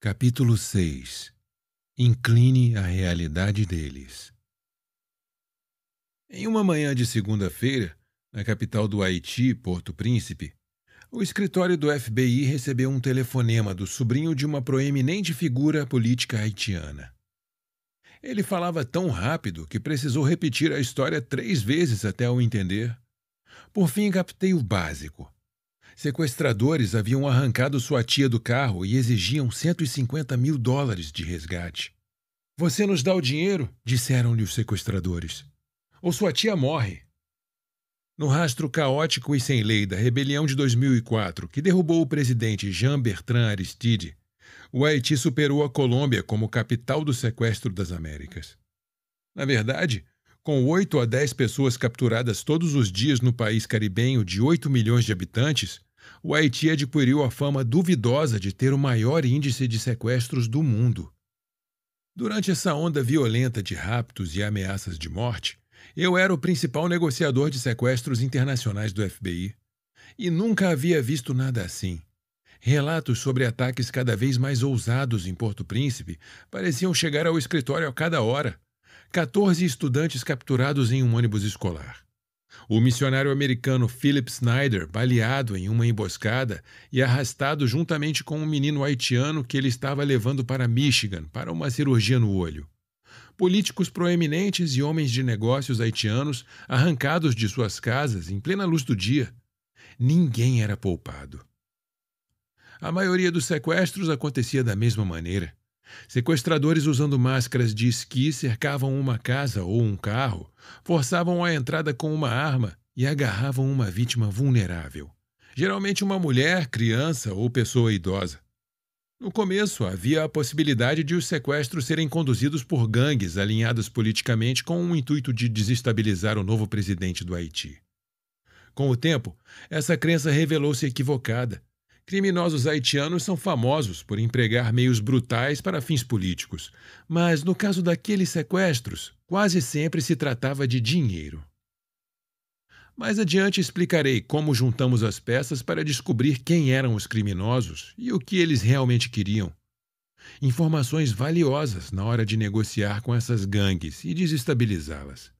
Capítulo 6 Incline a realidade deles. Em uma manhã de segunda-feira, na capital do Haiti, Porto Príncipe, o escritório do FBI recebeu um telefonema do sobrinho de uma proeminente figura política haitiana. Ele falava tão rápido que precisou repetir a história três vezes até o entender. Por fim, captei o básico. Sequestradores haviam arrancado sua tia do carro e exigiam 150 mil dólares de resgate. Você nos dá o dinheiro? disseram-lhe os sequestradores. Ou sua tia morre. No rastro caótico e sem lei da rebelião de 2004, que derrubou o presidente Jean Bertrand Aristide, o Haiti superou a Colômbia como capital do sequestro das Américas. Na verdade, com oito a dez pessoas capturadas todos os dias no país caribenho de 8 milhões de habitantes, o Haiti adquiriu a fama duvidosa de ter o maior índice de sequestros do mundo. Durante essa onda violenta de raptos e ameaças de morte, eu era o principal negociador de sequestros internacionais do FBI. E nunca havia visto nada assim. Relatos sobre ataques cada vez mais ousados em Porto Príncipe pareciam chegar ao escritório a cada hora. 14 estudantes capturados em um ônibus escolar. O missionário americano Philip Snyder, baleado em uma emboscada e arrastado juntamente com um menino haitiano que ele estava levando para Michigan para uma cirurgia no olho. Políticos proeminentes e homens de negócios haitianos arrancados de suas casas em plena luz do dia. Ninguém era poupado. A maioria dos sequestros acontecia da mesma maneira. Sequestradores usando máscaras de esqui cercavam uma casa ou um carro, forçavam a entrada com uma arma e agarravam uma vítima vulnerável, geralmente uma mulher, criança ou pessoa idosa. No começo, havia a possibilidade de os sequestros serem conduzidos por gangues alinhadas politicamente com o intuito de desestabilizar o novo presidente do Haiti. Com o tempo, essa crença revelou-se equivocada Criminosos haitianos são famosos por empregar meios brutais para fins políticos, mas no caso daqueles sequestros, quase sempre se tratava de dinheiro. Mais adiante explicarei como juntamos as peças para descobrir quem eram os criminosos e o que eles realmente queriam. Informações valiosas na hora de negociar com essas gangues e desestabilizá-las.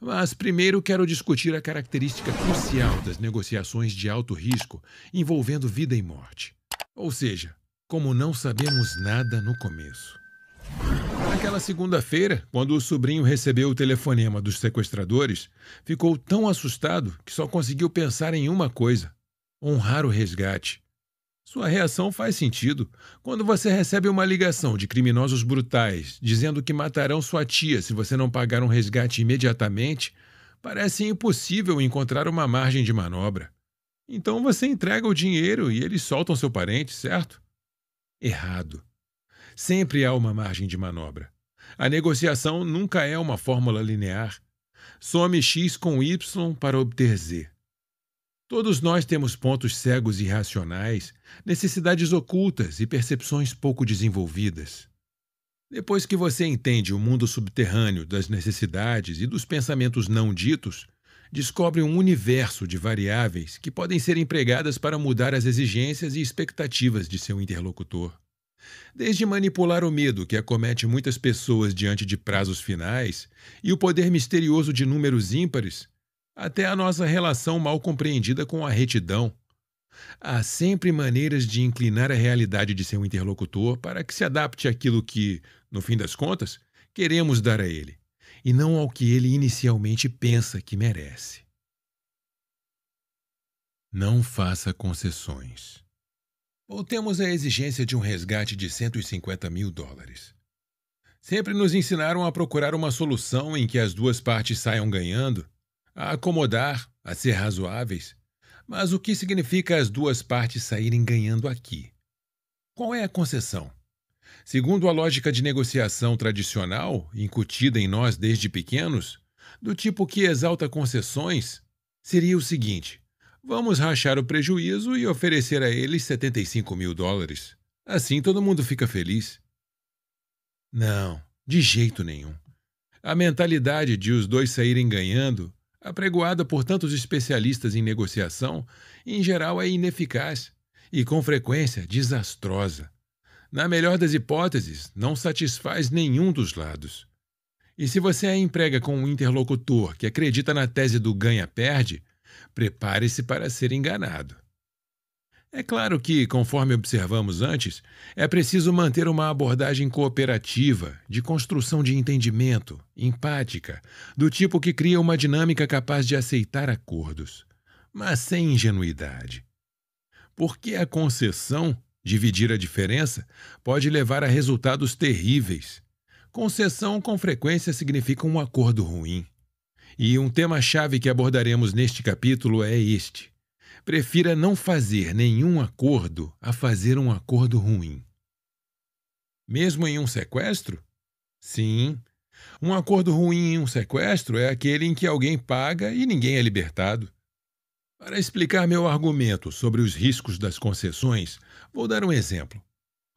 Mas primeiro quero discutir a característica crucial das negociações de alto risco envolvendo vida e morte. Ou seja, como não sabemos nada no começo. Naquela segunda-feira, quando o sobrinho recebeu o telefonema dos sequestradores, ficou tão assustado que só conseguiu pensar em uma coisa: honrar o resgate. Sua reação faz sentido. Quando você recebe uma ligação de criminosos brutais dizendo que matarão sua tia se você não pagar um resgate imediatamente, parece impossível encontrar uma margem de manobra. Então você entrega o dinheiro e eles soltam seu parente, certo? Errado. Sempre há uma margem de manobra. A negociação nunca é uma fórmula linear. Some X com Y para obter Z. Todos nós temos pontos cegos e irracionais, necessidades ocultas e percepções pouco desenvolvidas. Depois que você entende o mundo subterrâneo das necessidades e dos pensamentos não ditos, descobre um universo de variáveis que podem ser empregadas para mudar as exigências e expectativas de seu interlocutor. Desde manipular o medo que acomete muitas pessoas diante de prazos finais e o poder misterioso de números ímpares, até a nossa relação mal compreendida com a retidão. Há sempre maneiras de inclinar a realidade de seu interlocutor para que se adapte àquilo que, no fim das contas, queremos dar a ele, e não ao que ele inicialmente pensa que merece. Não faça concessões. Voltemos à exigência de um resgate de 150 mil dólares. Sempre nos ensinaram a procurar uma solução em que as duas partes saiam ganhando a acomodar, a ser razoáveis. Mas o que significa as duas partes saírem ganhando aqui? Qual é a concessão? Segundo a lógica de negociação tradicional, incutida em nós desde pequenos, do tipo que exalta concessões, seria o seguinte: vamos rachar o prejuízo e oferecer a eles 75 mil dólares. Assim todo mundo fica feliz. Não, de jeito nenhum. A mentalidade de os dois saírem ganhando apregoada por tantos especialistas em negociação, em geral é ineficaz e, com frequência, desastrosa. Na melhor das hipóteses, não satisfaz nenhum dos lados. E se você a emprega com um interlocutor que acredita na tese do ganha-perde, prepare-se para ser enganado. É claro que, conforme observamos antes, é preciso manter uma abordagem cooperativa, de construção de entendimento, empática, do tipo que cria uma dinâmica capaz de aceitar acordos, mas sem ingenuidade. Porque a concessão, dividir a diferença, pode levar a resultados terríveis. Concessão com frequência significa um acordo ruim. E um tema-chave que abordaremos neste capítulo é este Prefira não fazer nenhum acordo a fazer um acordo ruim. Mesmo em um sequestro? Sim. Um acordo ruim em um sequestro é aquele em que alguém paga e ninguém é libertado. Para explicar meu argumento sobre os riscos das concessões, vou dar um exemplo.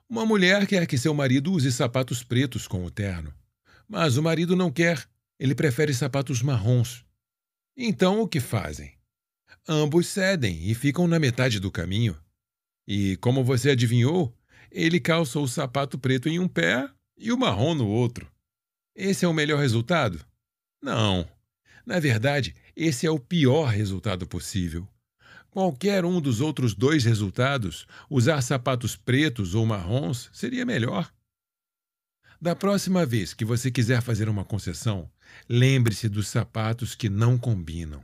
Uma mulher quer que seu marido use sapatos pretos com o terno, mas o marido não quer, ele prefere sapatos marrons. Então o que fazem? Ambos cedem e ficam na metade do caminho. E, como você adivinhou, ele calça o sapato preto em um pé e o marrom no outro. Esse é o melhor resultado? Não. Na verdade, esse é o pior resultado possível. Qualquer um dos outros dois resultados, usar sapatos pretos ou marrons, seria melhor. Da próxima vez que você quiser fazer uma concessão, lembre-se dos sapatos que não combinam.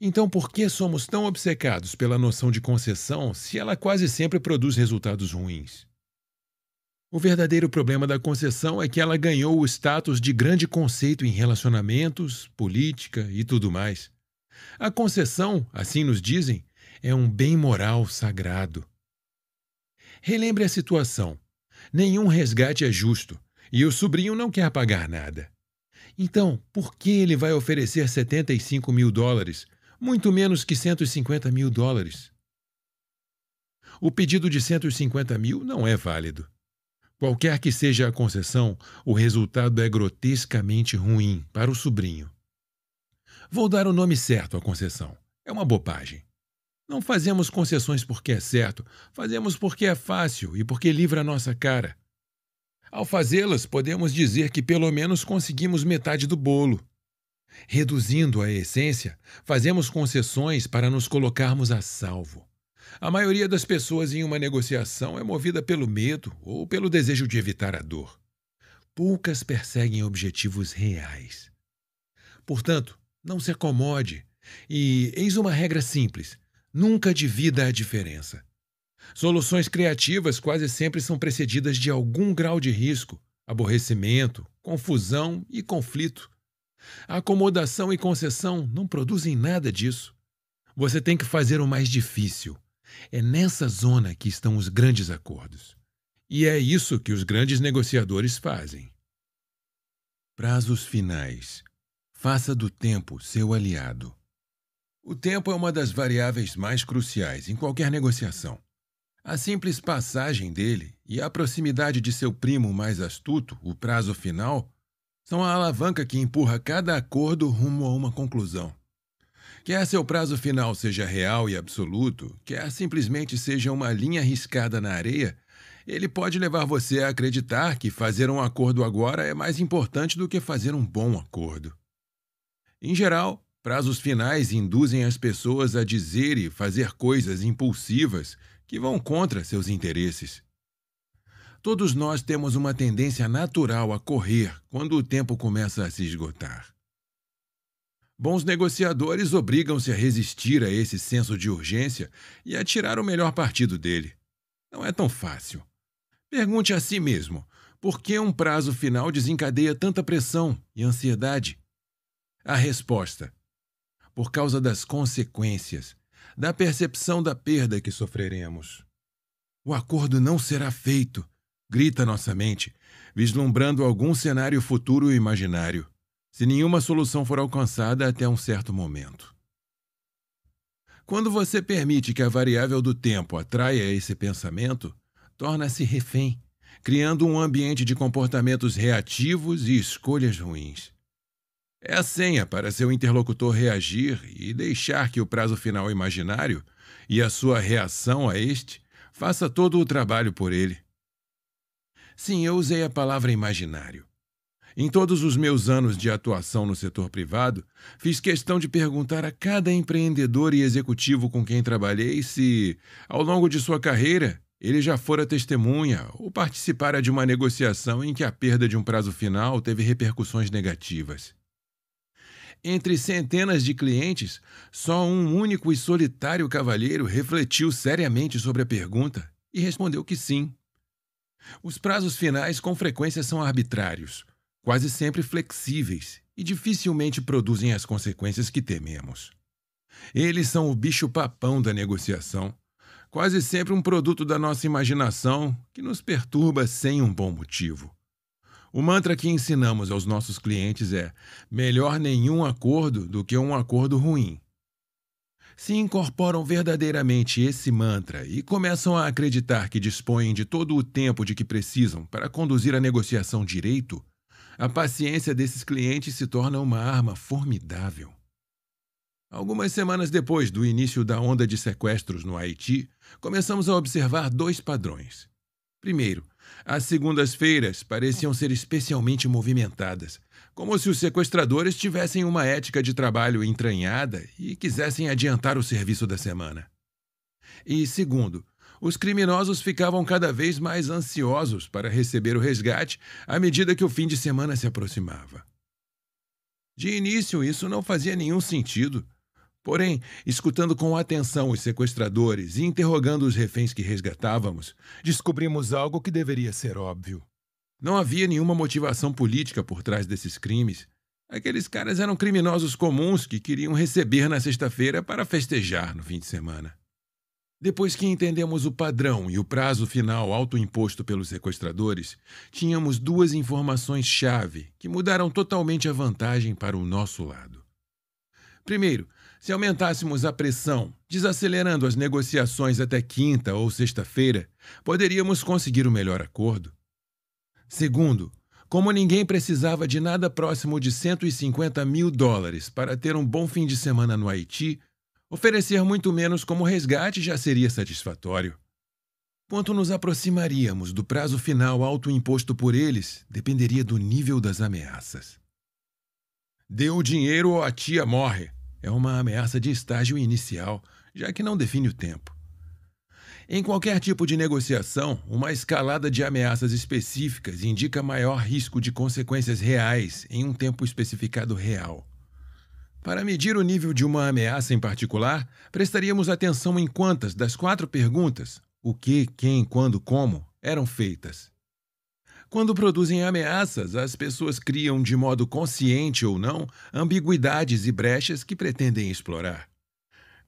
Então, por que somos tão obcecados pela noção de concessão se ela quase sempre produz resultados ruins? O verdadeiro problema da concessão é que ela ganhou o status de grande conceito em relacionamentos, política e tudo mais. A concessão, assim nos dizem, é um bem moral sagrado. Relembre a situação. Nenhum resgate é justo e o sobrinho não quer pagar nada. Então, por que ele vai oferecer 75 mil dólares muito menos que 150 mil dólares. O pedido de 150 mil não é válido. Qualquer que seja a concessão, o resultado é grotescamente ruim para o sobrinho. Vou dar o nome certo à concessão. É uma bobagem. Não fazemos concessões porque é certo, fazemos porque é fácil e porque livra a nossa cara. Ao fazê-las, podemos dizer que pelo menos conseguimos metade do bolo. Reduzindo a essência, fazemos concessões para nos colocarmos a salvo. A maioria das pessoas em uma negociação é movida pelo medo ou pelo desejo de evitar a dor. Poucas perseguem objetivos reais. Portanto, não se acomode e eis uma regra simples: nunca divida a diferença. Soluções criativas quase sempre são precedidas de algum grau de risco, aborrecimento, confusão e conflito, acomodação e concessão não produzem nada disso. Você tem que fazer o mais difícil. É nessa zona que estão os grandes acordos. E é isso que os grandes negociadores fazem. Prazos finais. Faça do tempo seu aliado. O tempo é uma das variáveis mais cruciais em qualquer negociação. A simples passagem dele e a proximidade de seu primo mais astuto, o prazo final, são a alavanca que empurra cada acordo rumo a uma conclusão. Quer seu prazo final seja real e absoluto, quer simplesmente seja uma linha riscada na areia, ele pode levar você a acreditar que fazer um acordo agora é mais importante do que fazer um bom acordo. Em geral, prazos finais induzem as pessoas a dizer e fazer coisas impulsivas que vão contra seus interesses. Todos nós temos uma tendência natural a correr quando o tempo começa a se esgotar. Bons negociadores obrigam-se a resistir a esse senso de urgência e a tirar o melhor partido dele. Não é tão fácil. Pergunte a si mesmo: por que um prazo final desencadeia tanta pressão e ansiedade? A resposta: por causa das consequências, da percepção da perda que sofreremos. O acordo não será feito grita nossa mente, vislumbrando algum cenário futuro imaginário, se nenhuma solução for alcançada até um certo momento. Quando você permite que a variável do tempo atraia esse pensamento, torna-se refém, criando um ambiente de comportamentos reativos e escolhas ruins. É a senha para seu interlocutor reagir e deixar que o prazo final imaginário e a sua reação a este faça todo o trabalho por ele. Sim, eu usei a palavra imaginário. Em todos os meus anos de atuação no setor privado, fiz questão de perguntar a cada empreendedor e executivo com quem trabalhei se, ao longo de sua carreira, ele já fora testemunha ou participara de uma negociação em que a perda de um prazo final teve repercussões negativas. Entre centenas de clientes, só um único e solitário cavalheiro refletiu seriamente sobre a pergunta e respondeu que sim, os prazos finais com frequência são arbitrários, quase sempre flexíveis e dificilmente produzem as consequências que tememos. Eles são o bicho-papão da negociação, quase sempre um produto da nossa imaginação que nos perturba sem um bom motivo. O mantra que ensinamos aos nossos clientes é: melhor nenhum acordo do que um acordo ruim se incorporam verdadeiramente esse mantra e começam a acreditar que dispõem de todo o tempo de que precisam para conduzir a negociação direito, a paciência desses clientes se torna uma arma formidável. Algumas semanas depois do início da onda de sequestros no Haiti, começamos a observar dois padrões. Primeiro, as segundas-feiras pareciam ser especialmente movimentadas, como se os sequestradores tivessem uma ética de trabalho entranhada e quisessem adiantar o serviço da semana. E, segundo, os criminosos ficavam cada vez mais ansiosos para receber o resgate à medida que o fim de semana se aproximava. De início, isso não fazia nenhum sentido. Porém, escutando com atenção os sequestradores e interrogando os reféns que resgatávamos, descobrimos algo que deveria ser óbvio. Não havia nenhuma motivação política por trás desses crimes. Aqueles caras eram criminosos comuns que queriam receber na sexta-feira para festejar no fim de semana. Depois que entendemos o padrão e o prazo final autoimposto pelos sequestradores, tínhamos duas informações-chave que mudaram totalmente a vantagem para o nosso lado. Primeiro, se aumentássemos a pressão, desacelerando as negociações até quinta ou sexta-feira, poderíamos conseguir o um melhor acordo. Segundo, como ninguém precisava de nada próximo de 150 mil dólares para ter um bom fim de semana no Haiti, oferecer muito menos como resgate já seria satisfatório. Quanto nos aproximaríamos do prazo final autoimposto por eles dependeria do nível das ameaças. Dê o dinheiro ou a tia morre é uma ameaça de estágio inicial, já que não define o tempo. Em qualquer tipo de negociação, uma escalada de ameaças específicas indica maior risco de consequências reais em um tempo especificado real. Para medir o nível de uma ameaça em particular, prestaríamos atenção em quantas das quatro perguntas o que, quem, quando, como eram feitas. Quando produzem ameaças, as pessoas criam, de modo consciente ou não, ambiguidades e brechas que pretendem explorar.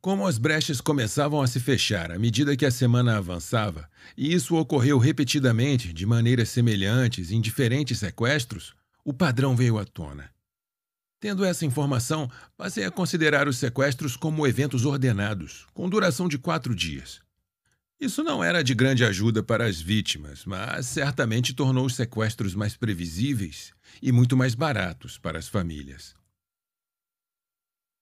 Como as brechas começavam a se fechar à medida que a semana avançava, e isso ocorreu repetidamente de maneiras semelhantes em diferentes sequestros, o padrão veio à tona. Tendo essa informação, passei a considerar os sequestros como eventos ordenados, com duração de quatro dias. Isso não era de grande ajuda para as vítimas, mas certamente tornou os sequestros mais previsíveis e muito mais baratos para as famílias.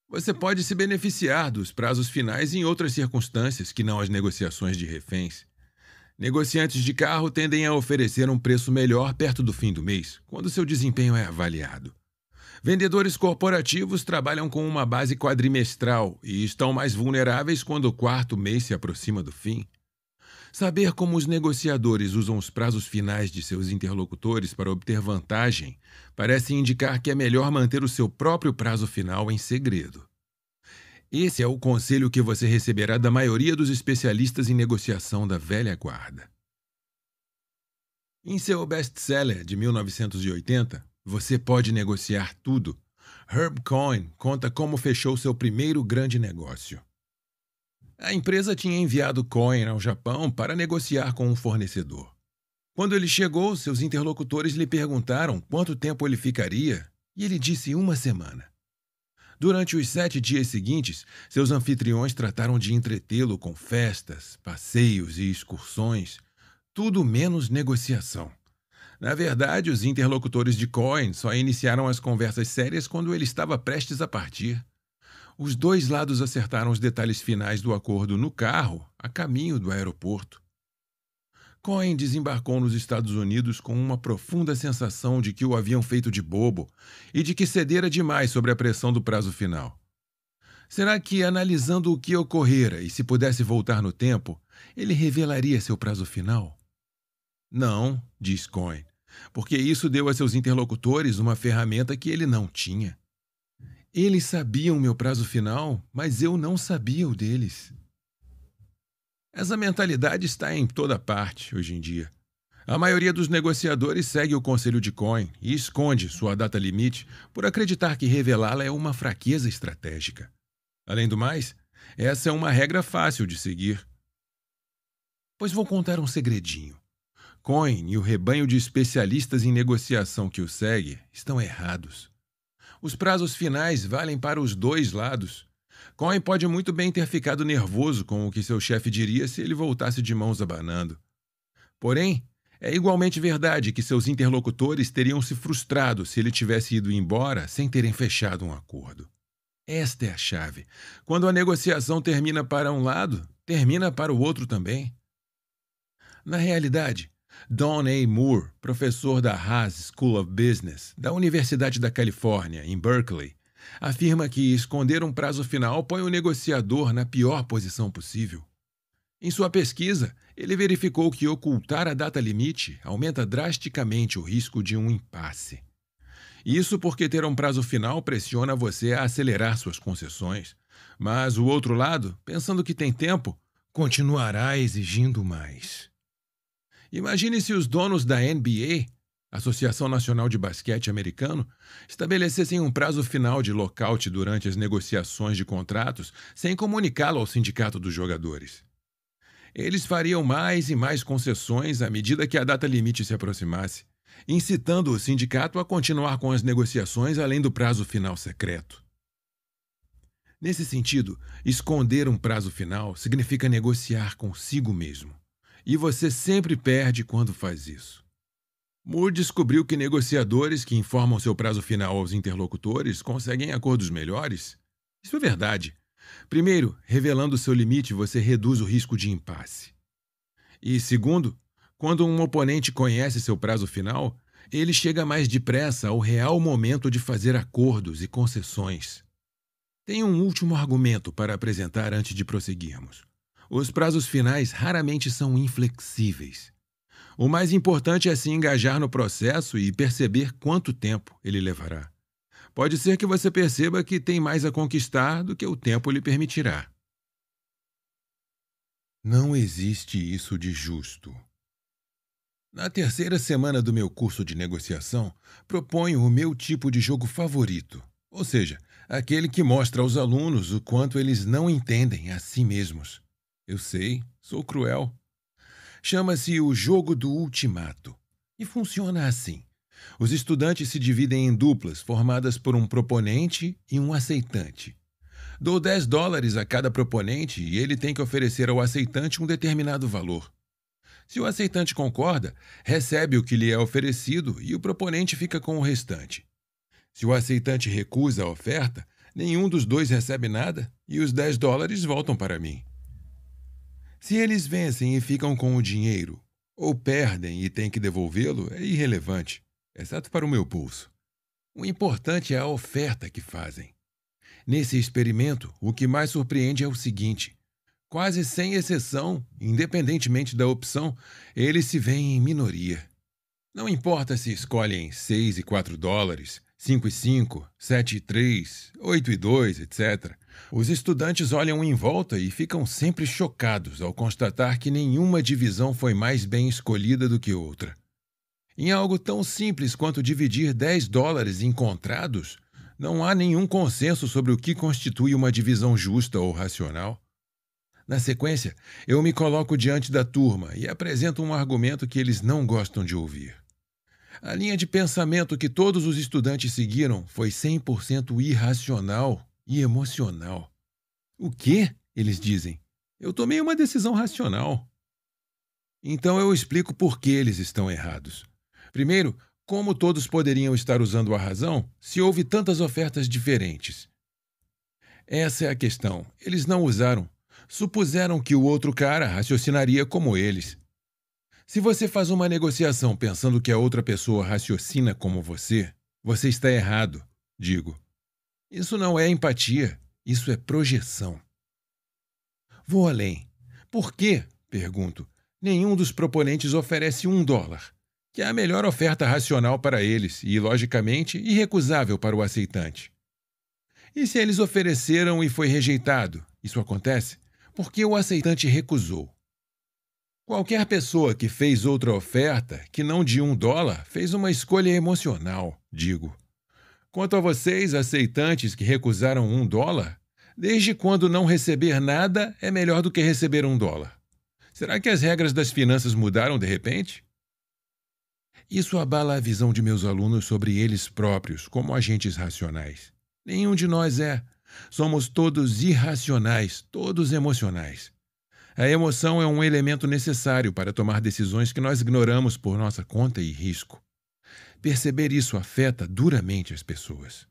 Você pode se beneficiar dos prazos finais em outras circunstâncias que não as negociações de reféns. Negociantes de carro tendem a oferecer um preço melhor perto do fim do mês, quando seu desempenho é avaliado. Vendedores corporativos trabalham com uma base quadrimestral e estão mais vulneráveis quando o quarto mês se aproxima do fim. Saber como os negociadores usam os prazos finais de seus interlocutores para obter vantagem parece indicar que é melhor manter o seu próprio prazo final em segredo. Esse é o conselho que você receberá da maioria dos especialistas em negociação da velha guarda. Em seu best-seller de 1980, Você Pode Negociar Tudo, Herb Cohen conta como fechou seu primeiro grande negócio. A empresa tinha enviado Cohen ao Japão para negociar com um fornecedor. Quando ele chegou, seus interlocutores lhe perguntaram quanto tempo ele ficaria, e ele disse uma semana. Durante os sete dias seguintes, seus anfitriões trataram de entretê-lo com festas, passeios e excursões, tudo menos negociação. Na verdade, os interlocutores de Cohen só iniciaram as conversas sérias quando ele estava prestes a partir. Os dois lados acertaram os detalhes finais do acordo no carro, a caminho do aeroporto. Cohen desembarcou nos Estados Unidos com uma profunda sensação de que o haviam feito de bobo e de que cedera demais sobre a pressão do prazo final. Será que, analisando o que ocorrera e se pudesse voltar no tempo, ele revelaria seu prazo final? Não, diz Cohen, porque isso deu a seus interlocutores uma ferramenta que ele não tinha. Eles sabiam meu prazo final, mas eu não sabia o deles. Essa mentalidade está em toda parte hoje em dia. A maioria dos negociadores segue o conselho de Cohen e esconde sua data limite por acreditar que revelá-la é uma fraqueza estratégica. Além do mais, essa é uma regra fácil de seguir. Pois vou contar um segredinho. Cohen e o rebanho de especialistas em negociação que o segue estão errados. Os prazos finais valem para os dois lados. Cohen pode muito bem ter ficado nervoso com o que seu chefe diria se ele voltasse de mãos abanando. Porém, é igualmente verdade que seus interlocutores teriam se frustrado se ele tivesse ido embora sem terem fechado um acordo. Esta é a chave. Quando a negociação termina para um lado, termina para o outro também. Na realidade, Don A. Moore, professor da Haas School of Business, da Universidade da Califórnia, em Berkeley, afirma que esconder um prazo final põe o negociador na pior posição possível. Em sua pesquisa, ele verificou que ocultar a data limite aumenta drasticamente o risco de um impasse. Isso porque ter um prazo final pressiona você a acelerar suas concessões, mas o outro lado, pensando que tem tempo, continuará exigindo mais. Imagine se os donos da NBA, Associação Nacional de Basquete Americano, estabelecessem um prazo final de lockout durante as negociações de contratos sem comunicá-lo ao sindicato dos jogadores. Eles fariam mais e mais concessões à medida que a data limite se aproximasse, incitando o sindicato a continuar com as negociações além do prazo final secreto. Nesse sentido, esconder um prazo final significa negociar consigo mesmo. E você sempre perde quando faz isso. Moore descobriu que negociadores que informam seu prazo final aos interlocutores conseguem acordos melhores. Isso é verdade. Primeiro, revelando seu limite, você reduz o risco de impasse. E segundo, quando um oponente conhece seu prazo final, ele chega mais depressa ao real momento de fazer acordos e concessões. Tenho um último argumento para apresentar antes de prosseguirmos. Os prazos finais raramente são inflexíveis. O mais importante é se engajar no processo e perceber quanto tempo ele levará. Pode ser que você perceba que tem mais a conquistar do que o tempo lhe permitirá. Não existe isso de justo. Na terceira semana do meu curso de negociação, proponho o meu tipo de jogo favorito, ou seja, aquele que mostra aos alunos o quanto eles não entendem a si mesmos. Eu sei, sou cruel. Chama-se o jogo do ultimato e funciona assim. Os estudantes se dividem em duplas, formadas por um proponente e um aceitante. Dou 10 dólares a cada proponente e ele tem que oferecer ao aceitante um determinado valor. Se o aceitante concorda, recebe o que lhe é oferecido e o proponente fica com o restante. Se o aceitante recusa a oferta, nenhum dos dois recebe nada e os 10 dólares voltam para mim. Se eles vencem e ficam com o dinheiro, ou perdem e têm que devolvê-lo, é irrelevante, exceto é para o meu bolso. O importante é a oferta que fazem. Nesse experimento, o que mais surpreende é o seguinte: quase sem exceção, independentemente da opção, eles se veem em minoria. Não importa se escolhem 6 e 4 dólares, 5 e 5, 7 e 3, 8 e 2, etc. Os estudantes olham em volta e ficam sempre chocados ao constatar que nenhuma divisão foi mais bem escolhida do que outra. Em algo tão simples quanto dividir 10 dólares encontrados, não há nenhum consenso sobre o que constitui uma divisão justa ou racional. Na sequência, eu me coloco diante da turma e apresento um argumento que eles não gostam de ouvir. A linha de pensamento que todos os estudantes seguiram foi 100% irracional e emocional. O quê? Eles dizem. Eu tomei uma decisão racional. Então eu explico por que eles estão errados. Primeiro, como todos poderiam estar usando a razão se houve tantas ofertas diferentes? Essa é a questão. Eles não usaram. Supuseram que o outro cara raciocinaria como eles. Se você faz uma negociação pensando que a outra pessoa raciocina como você, você está errado, digo. Isso não é empatia, isso é projeção. Vou além. Por que, pergunto, nenhum dos proponentes oferece um dólar, que é a melhor oferta racional para eles e, logicamente, irrecusável para o aceitante? E se eles ofereceram e foi rejeitado? Isso acontece porque o aceitante recusou. Qualquer pessoa que fez outra oferta, que não de um dólar, fez uma escolha emocional, digo. Quanto a vocês, aceitantes que recusaram um dólar, desde quando não receber nada é melhor do que receber um dólar. Será que as regras das finanças mudaram de repente? Isso abala a visão de meus alunos sobre eles próprios como agentes racionais. Nenhum de nós é. Somos todos irracionais, todos emocionais. A emoção é um elemento necessário para tomar decisões que nós ignoramos por nossa conta e risco. Perceber isso afeta duramente as pessoas.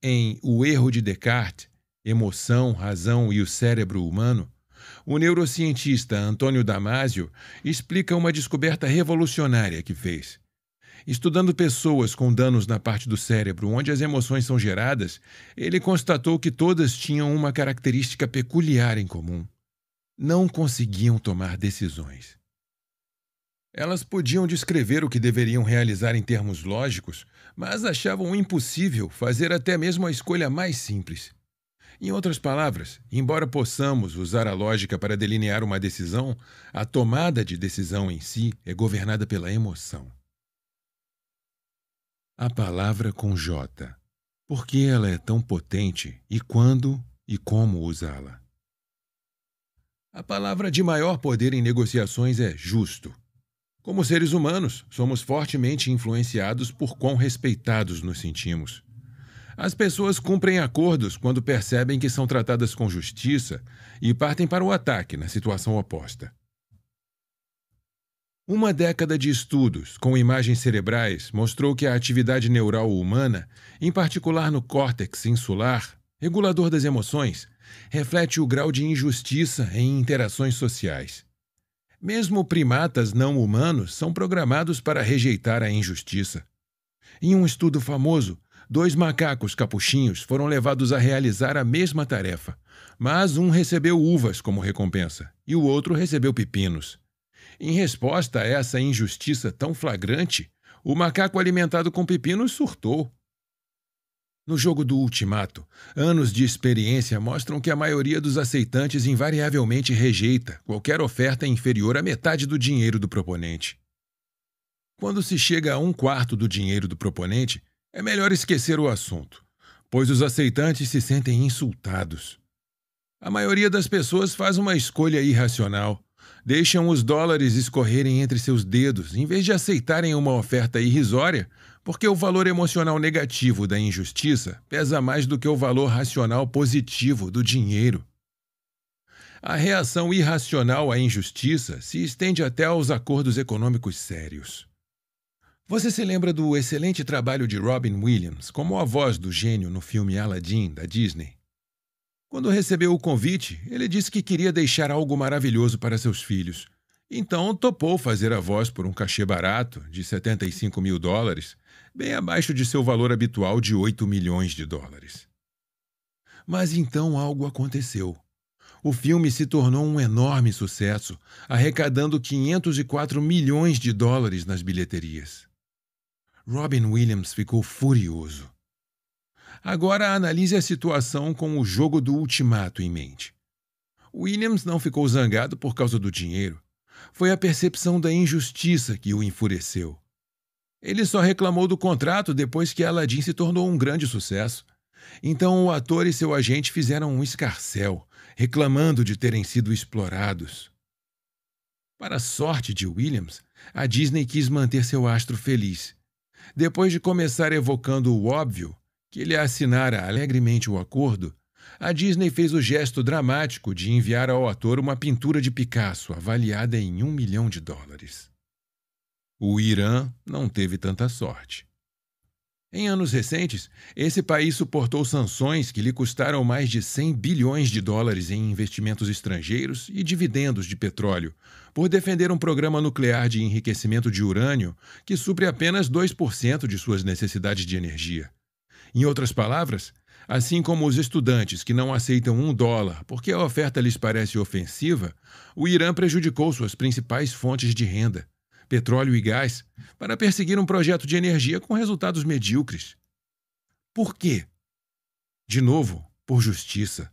Em O Erro de Descartes, Emoção, Razão e o Cérebro Humano, o neurocientista Antônio Damasio explica uma descoberta revolucionária que fez. Estudando pessoas com danos na parte do cérebro onde as emoções são geradas, ele constatou que todas tinham uma característica peculiar em comum: não conseguiam tomar decisões. Elas podiam descrever o que deveriam realizar em termos lógicos, mas achavam impossível fazer até mesmo a escolha mais simples. Em outras palavras, embora possamos usar a lógica para delinear uma decisão, a tomada de decisão em si é governada pela emoção. A palavra com J. Por que ela é tão potente e quando e como usá-la? A palavra de maior poder em negociações é justo. Como seres humanos, somos fortemente influenciados por quão respeitados nos sentimos. As pessoas cumprem acordos quando percebem que são tratadas com justiça e partem para o ataque na situação oposta. Uma década de estudos com imagens cerebrais mostrou que a atividade neural humana, em particular no córtex insular, regulador das emoções, reflete o grau de injustiça em interações sociais. Mesmo primatas não humanos são programados para rejeitar a injustiça. Em um estudo famoso, dois macacos capuchinhos foram levados a realizar a mesma tarefa, mas um recebeu uvas como recompensa e o outro recebeu pepinos. Em resposta a essa injustiça tão flagrante, o macaco alimentado com pepinos surtou. No jogo do ultimato, anos de experiência mostram que a maioria dos aceitantes invariavelmente rejeita qualquer oferta inferior à metade do dinheiro do proponente. Quando se chega a um quarto do dinheiro do proponente, é melhor esquecer o assunto, pois os aceitantes se sentem insultados. A maioria das pessoas faz uma escolha irracional. Deixam os dólares escorrerem entre seus dedos, em vez de aceitarem uma oferta irrisória porque o valor emocional negativo da injustiça pesa mais do que o valor racional positivo do dinheiro. A reação irracional à injustiça se estende até aos acordos econômicos sérios. Você se lembra do excelente trabalho de Robin Williams como a voz do gênio no filme Aladdin, da Disney? Quando recebeu o convite, ele disse que queria deixar algo maravilhoso para seus filhos. Então topou fazer a voz por um cachê barato, de 75 mil dólares, bem abaixo de seu valor habitual de 8 milhões de dólares. Mas então algo aconteceu. O filme se tornou um enorme sucesso, arrecadando 504 milhões de dólares nas bilheterias. Robin Williams ficou furioso. Agora analise a situação com o jogo do ultimato em mente. Williams não ficou zangado por causa do dinheiro. Foi a percepção da injustiça que o enfureceu. Ele só reclamou do contrato depois que Aladdin se tornou um grande sucesso. Então o ator e seu agente fizeram um escarcel, reclamando de terem sido explorados. Para a sorte de Williams, a Disney quis manter seu astro feliz. Depois de começar evocando o óbvio, que ele assinara alegremente o acordo, a Disney fez o gesto dramático de enviar ao ator uma pintura de Picasso avaliada em um milhão de dólares. O Irã não teve tanta sorte. Em anos recentes, esse país suportou sanções que lhe custaram mais de 100 bilhões de dólares em investimentos estrangeiros e dividendos de petróleo, por defender um programa nuclear de enriquecimento de urânio que supre apenas 2% de suas necessidades de energia. Em outras palavras, assim como os estudantes que não aceitam um dólar porque a oferta lhes parece ofensiva, o Irã prejudicou suas principais fontes de renda petróleo e gás para perseguir um projeto de energia com resultados medíocres. Por quê? De novo, por justiça.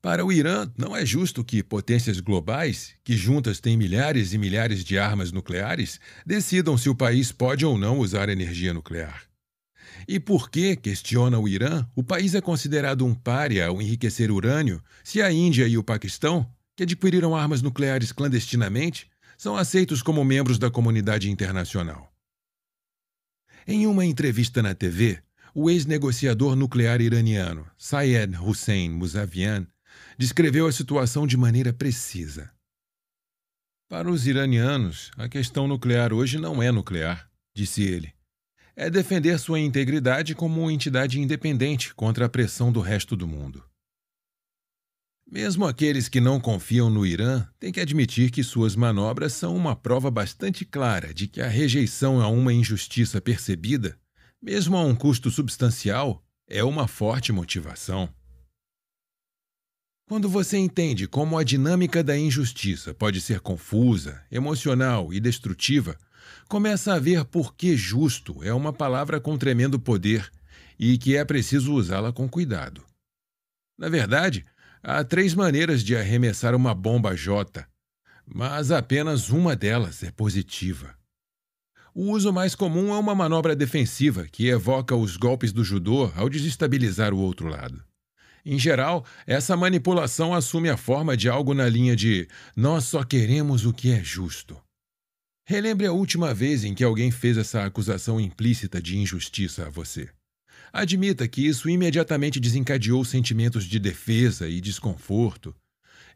Para o Irã, não é justo que potências globais, que juntas têm milhares e milhares de armas nucleares, decidam se o país pode ou não usar energia nuclear. E por que, questiona o Irã, o país é considerado um pária ao enriquecer urânio se a Índia e o Paquistão, que adquiriram armas nucleares clandestinamente, são aceitos como membros da comunidade internacional. Em uma entrevista na TV, o ex-negociador nuclear iraniano Sayed Hussein Mousavian descreveu a situação de maneira precisa. Para os iranianos, a questão nuclear hoje não é nuclear, disse ele. É defender sua integridade como entidade independente contra a pressão do resto do mundo. Mesmo aqueles que não confiam no Irã têm que admitir que suas manobras são uma prova bastante clara de que a rejeição a uma injustiça percebida, mesmo a um custo substancial, é uma forte motivação. Quando você entende como a dinâmica da injustiça pode ser confusa, emocional e destrutiva, começa a ver por que justo é uma palavra com tremendo poder e que é preciso usá-la com cuidado. Na verdade, Há três maneiras de arremessar uma bomba J, mas apenas uma delas é positiva. O uso mais comum é uma manobra defensiva que evoca os golpes do judô ao desestabilizar o outro lado. Em geral, essa manipulação assume a forma de algo na linha de nós só queremos o que é justo. Relembre a última vez em que alguém fez essa acusação implícita de injustiça a você. Admita que isso imediatamente desencadeou sentimentos de defesa e desconforto.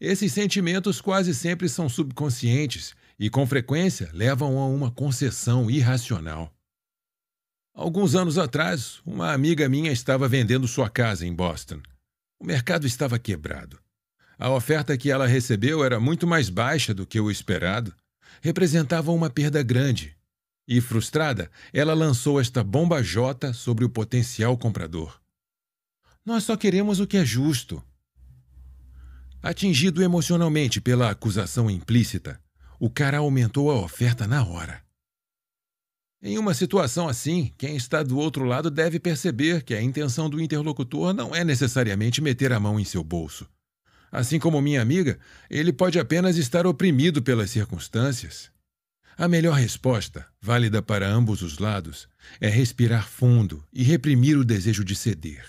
Esses sentimentos quase sempre são subconscientes e, com frequência, levam a uma concessão irracional. Alguns anos atrás, uma amiga minha estava vendendo sua casa em Boston. O mercado estava quebrado. A oferta que ela recebeu era muito mais baixa do que o esperado. Representava uma perda grande e frustrada, ela lançou esta bomba J sobre o potencial comprador. Nós só queremos o que é justo. Atingido emocionalmente pela acusação implícita, o cara aumentou a oferta na hora. Em uma situação assim, quem está do outro lado deve perceber que a intenção do interlocutor não é necessariamente meter a mão em seu bolso. Assim como minha amiga, ele pode apenas estar oprimido pelas circunstâncias. A melhor resposta, válida para ambos os lados, é respirar fundo e reprimir o desejo de ceder.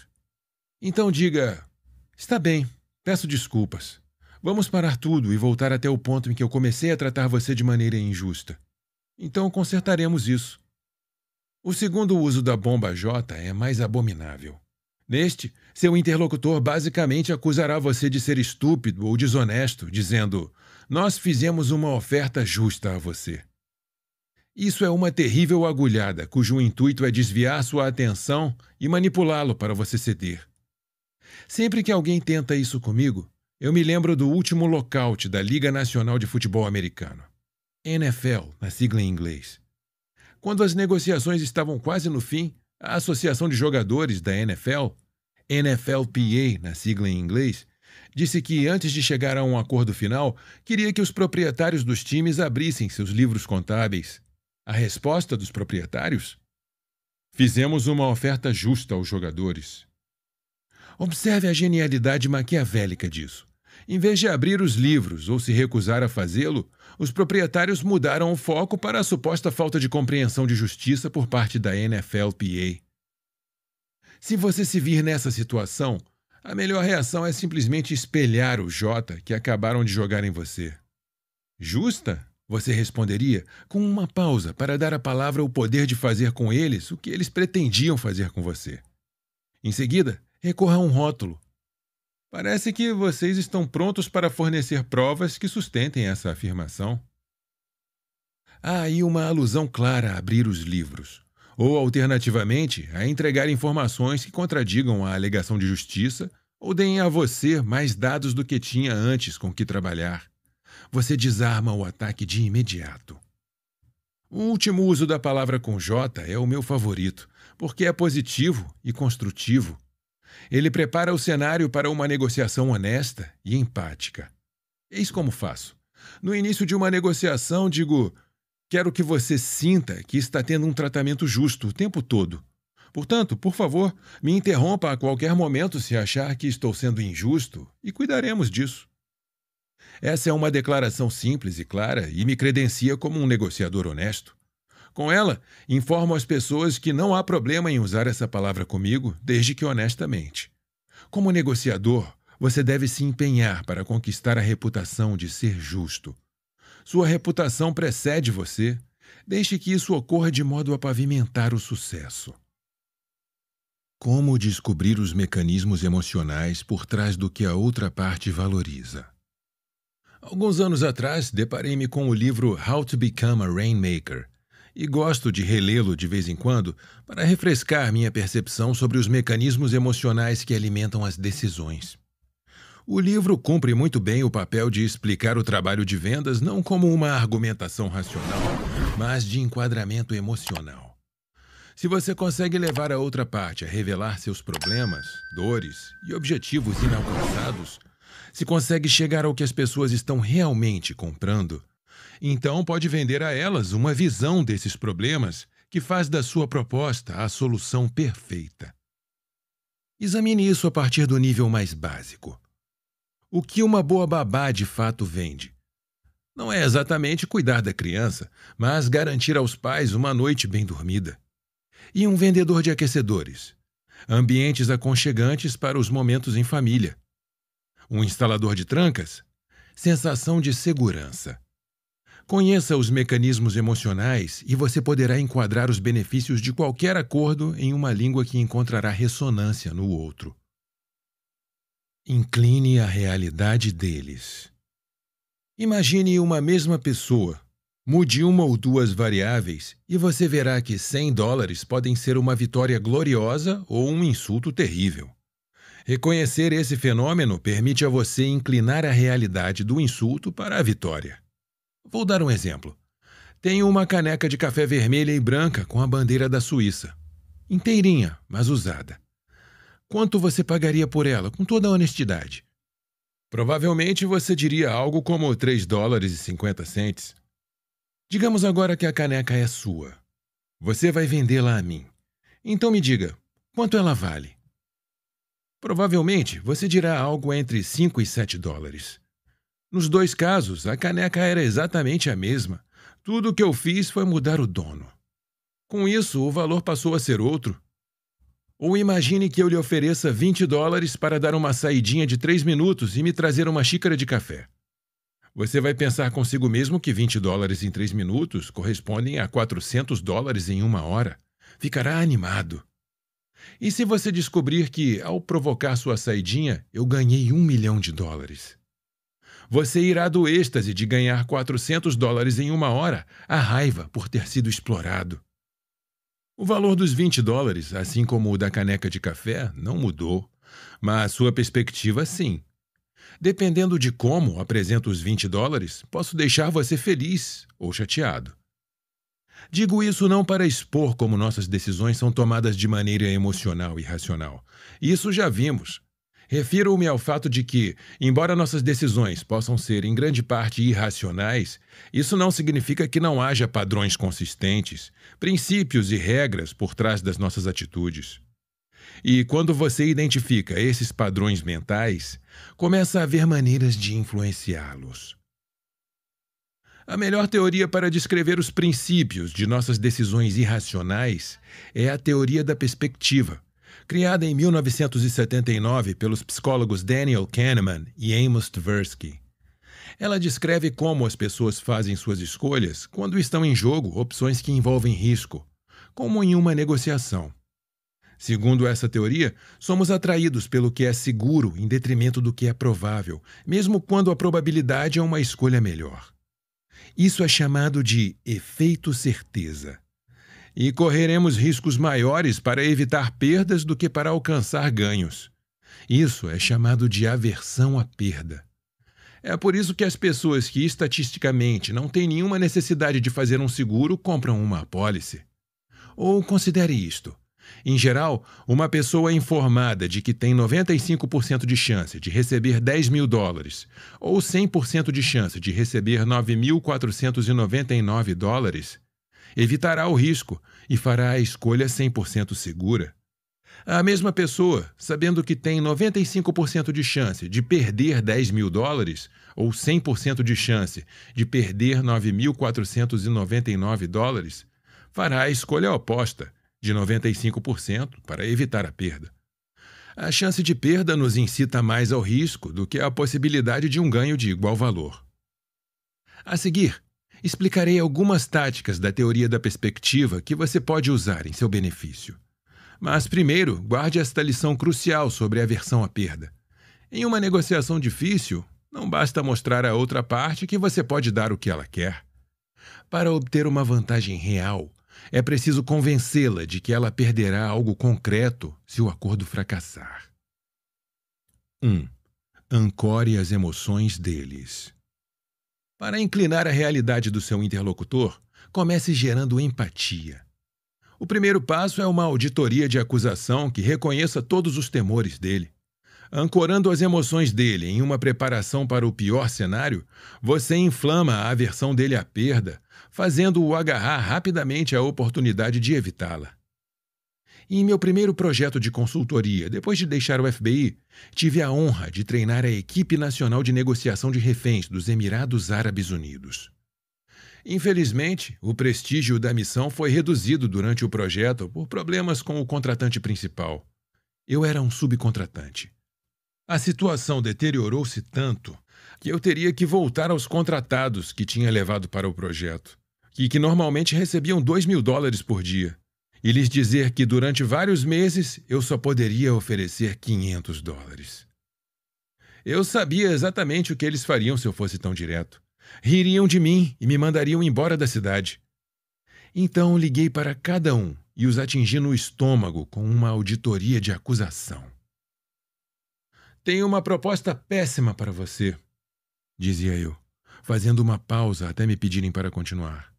Então diga: Está bem, peço desculpas. Vamos parar tudo e voltar até o ponto em que eu comecei a tratar você de maneira injusta. Então consertaremos isso. O segundo uso da bomba J é mais abominável. Neste, seu interlocutor basicamente acusará você de ser estúpido ou desonesto, dizendo: Nós fizemos uma oferta justa a você. Isso é uma terrível agulhada cujo intuito é desviar sua atenção e manipulá-lo para você ceder. Sempre que alguém tenta isso comigo, eu me lembro do último lockout da Liga Nacional de Futebol Americano NFL, na sigla em inglês. Quando as negociações estavam quase no fim, a Associação de Jogadores da NFL, NFLPA, na sigla em inglês, disse que antes de chegar a um acordo final, queria que os proprietários dos times abrissem seus livros contábeis a resposta dos proprietários? Fizemos uma oferta justa aos jogadores. Observe a genialidade maquiavélica disso. Em vez de abrir os livros ou se recusar a fazê-lo, os proprietários mudaram o foco para a suposta falta de compreensão de justiça por parte da NFLPA. Se você se vir nessa situação, a melhor reação é simplesmente espelhar o Jota que acabaram de jogar em você. Justa? Você responderia com uma pausa para dar à palavra o poder de fazer com eles o que eles pretendiam fazer com você. Em seguida, recorra a um rótulo. Parece que vocês estão prontos para fornecer provas que sustentem essa afirmação. Há aí uma alusão clara a abrir os livros, ou, alternativamente, a entregar informações que contradigam a alegação de justiça ou deem a você mais dados do que tinha antes com que trabalhar você desarma o ataque de imediato. O último uso da palavra com J é o meu favorito, porque é positivo e construtivo. Ele prepara o cenário para uma negociação honesta e empática. Eis como faço. No início de uma negociação, digo: quero que você sinta que está tendo um tratamento justo o tempo todo. Portanto, por favor, me interrompa a qualquer momento se achar que estou sendo injusto e cuidaremos disso. Essa é uma declaração simples e clara e me credencia como um negociador honesto. Com ela, informo as pessoas que não há problema em usar essa palavra comigo, desde que honestamente. Como negociador, você deve se empenhar para conquistar a reputação de ser justo. Sua reputação precede você. Deixe que isso ocorra de modo a pavimentar o sucesso. Como descobrir os mecanismos emocionais por trás do que a outra parte valoriza? Alguns anos atrás, deparei-me com o livro How to Become a Rainmaker e gosto de relê-lo de vez em quando para refrescar minha percepção sobre os mecanismos emocionais que alimentam as decisões. O livro cumpre muito bem o papel de explicar o trabalho de vendas não como uma argumentação racional, mas de enquadramento emocional. Se você consegue levar a outra parte a revelar seus problemas, dores e objetivos inalcançados, se consegue chegar ao que as pessoas estão realmente comprando, então pode vender a elas uma visão desses problemas que faz da sua proposta a solução perfeita. Examine isso a partir do nível mais básico. O que uma boa babá de fato vende? Não é exatamente cuidar da criança, mas garantir aos pais uma noite bem dormida. E um vendedor de aquecedores? Ambientes aconchegantes para os momentos em família um instalador de trancas, sensação de segurança. Conheça os mecanismos emocionais e você poderá enquadrar os benefícios de qualquer acordo em uma língua que encontrará ressonância no outro. Incline a realidade deles. Imagine uma mesma pessoa. Mude uma ou duas variáveis e você verá que 100 dólares podem ser uma vitória gloriosa ou um insulto terrível. Reconhecer esse fenômeno permite a você inclinar a realidade do insulto para a vitória. Vou dar um exemplo. Tenho uma caneca de café vermelha e branca com a bandeira da Suíça. Inteirinha, mas usada. Quanto você pagaria por ela, com toda honestidade? Provavelmente você diria algo como 3 dólares e 50 centes. Digamos agora que a caneca é sua. Você vai vendê-la a mim. Então me diga, quanto ela vale? Provavelmente você dirá algo entre 5 e 7 dólares. Nos dois casos, a caneca era exatamente a mesma. Tudo o que eu fiz foi mudar o dono. Com isso, o valor passou a ser outro. Ou imagine que eu lhe ofereça 20 dólares para dar uma saidinha de 3 minutos e me trazer uma xícara de café. Você vai pensar consigo mesmo que 20 dólares em 3 minutos correspondem a 400 dólares em uma hora. Ficará animado. E se você descobrir que, ao provocar sua saidinha, eu ganhei um milhão de dólares? Você irá do êxtase de ganhar 400 dólares em uma hora, à raiva por ter sido explorado. O valor dos 20 dólares, assim como o da caneca de café, não mudou, mas sua perspectiva sim. Dependendo de como apresento os 20 dólares, posso deixar você feliz ou chateado. Digo isso não para expor como nossas decisões são tomadas de maneira emocional e racional. Isso já vimos. Refiro-me ao fato de que, embora nossas decisões possam ser em grande parte irracionais, isso não significa que não haja padrões consistentes, princípios e regras por trás das nossas atitudes. E quando você identifica esses padrões mentais, começa a ver maneiras de influenciá-los. A melhor teoria para descrever os princípios de nossas decisões irracionais é a teoria da perspectiva, criada em 1979 pelos psicólogos Daniel Kahneman e Amos Tversky. Ela descreve como as pessoas fazem suas escolhas quando estão em jogo opções que envolvem risco, como em uma negociação. Segundo essa teoria, somos atraídos pelo que é seguro em detrimento do que é provável, mesmo quando a probabilidade é uma escolha melhor. Isso é chamado de efeito certeza. E correremos riscos maiores para evitar perdas do que para alcançar ganhos. Isso é chamado de aversão à perda. É por isso que as pessoas que estatisticamente não têm nenhuma necessidade de fazer um seguro compram uma apólice. Ou considere isto: em geral, uma pessoa informada de que tem 95% de chance de receber 10 mil dólares ou 100% de chance de receber 9.499 dólares, evitará o risco e fará a escolha 100% segura. A mesma pessoa, sabendo que tem 95% de chance de perder 10 mil dólares ou 100% de chance de perder 9.499 dólares, fará a escolha oposta de 95% para evitar a perda. A chance de perda nos incita mais ao risco do que a possibilidade de um ganho de igual valor. A seguir, explicarei algumas táticas da teoria da perspectiva que você pode usar em seu benefício. Mas primeiro, guarde esta lição crucial sobre aversão à perda. Em uma negociação difícil, não basta mostrar à outra parte que você pode dar o que ela quer. Para obter uma vantagem real, é preciso convencê-la de que ela perderá algo concreto se o acordo fracassar. 1. Ancore as emoções deles. Para inclinar a realidade do seu interlocutor, comece gerando empatia. O primeiro passo é uma auditoria de acusação que reconheça todos os temores dele. Ancorando as emoções dele em uma preparação para o pior cenário, você inflama a aversão dele à perda, fazendo-o agarrar rapidamente a oportunidade de evitá-la. Em meu primeiro projeto de consultoria, depois de deixar o FBI, tive a honra de treinar a equipe nacional de negociação de reféns dos Emirados Árabes Unidos. Infelizmente, o prestígio da missão foi reduzido durante o projeto por problemas com o contratante principal. Eu era um subcontratante. A situação deteriorou-se tanto que eu teria que voltar aos contratados que tinha levado para o projeto e que normalmente recebiam dois mil dólares por dia, e lhes dizer que durante vários meses eu só poderia oferecer quinhentos dólares. Eu sabia exatamente o que eles fariam se eu fosse tão direto. Ririam de mim e me mandariam embora da cidade. Então liguei para cada um e os atingi no estômago com uma auditoria de acusação. Tenho uma proposta péssima para você, dizia eu, fazendo uma pausa até me pedirem para continuar.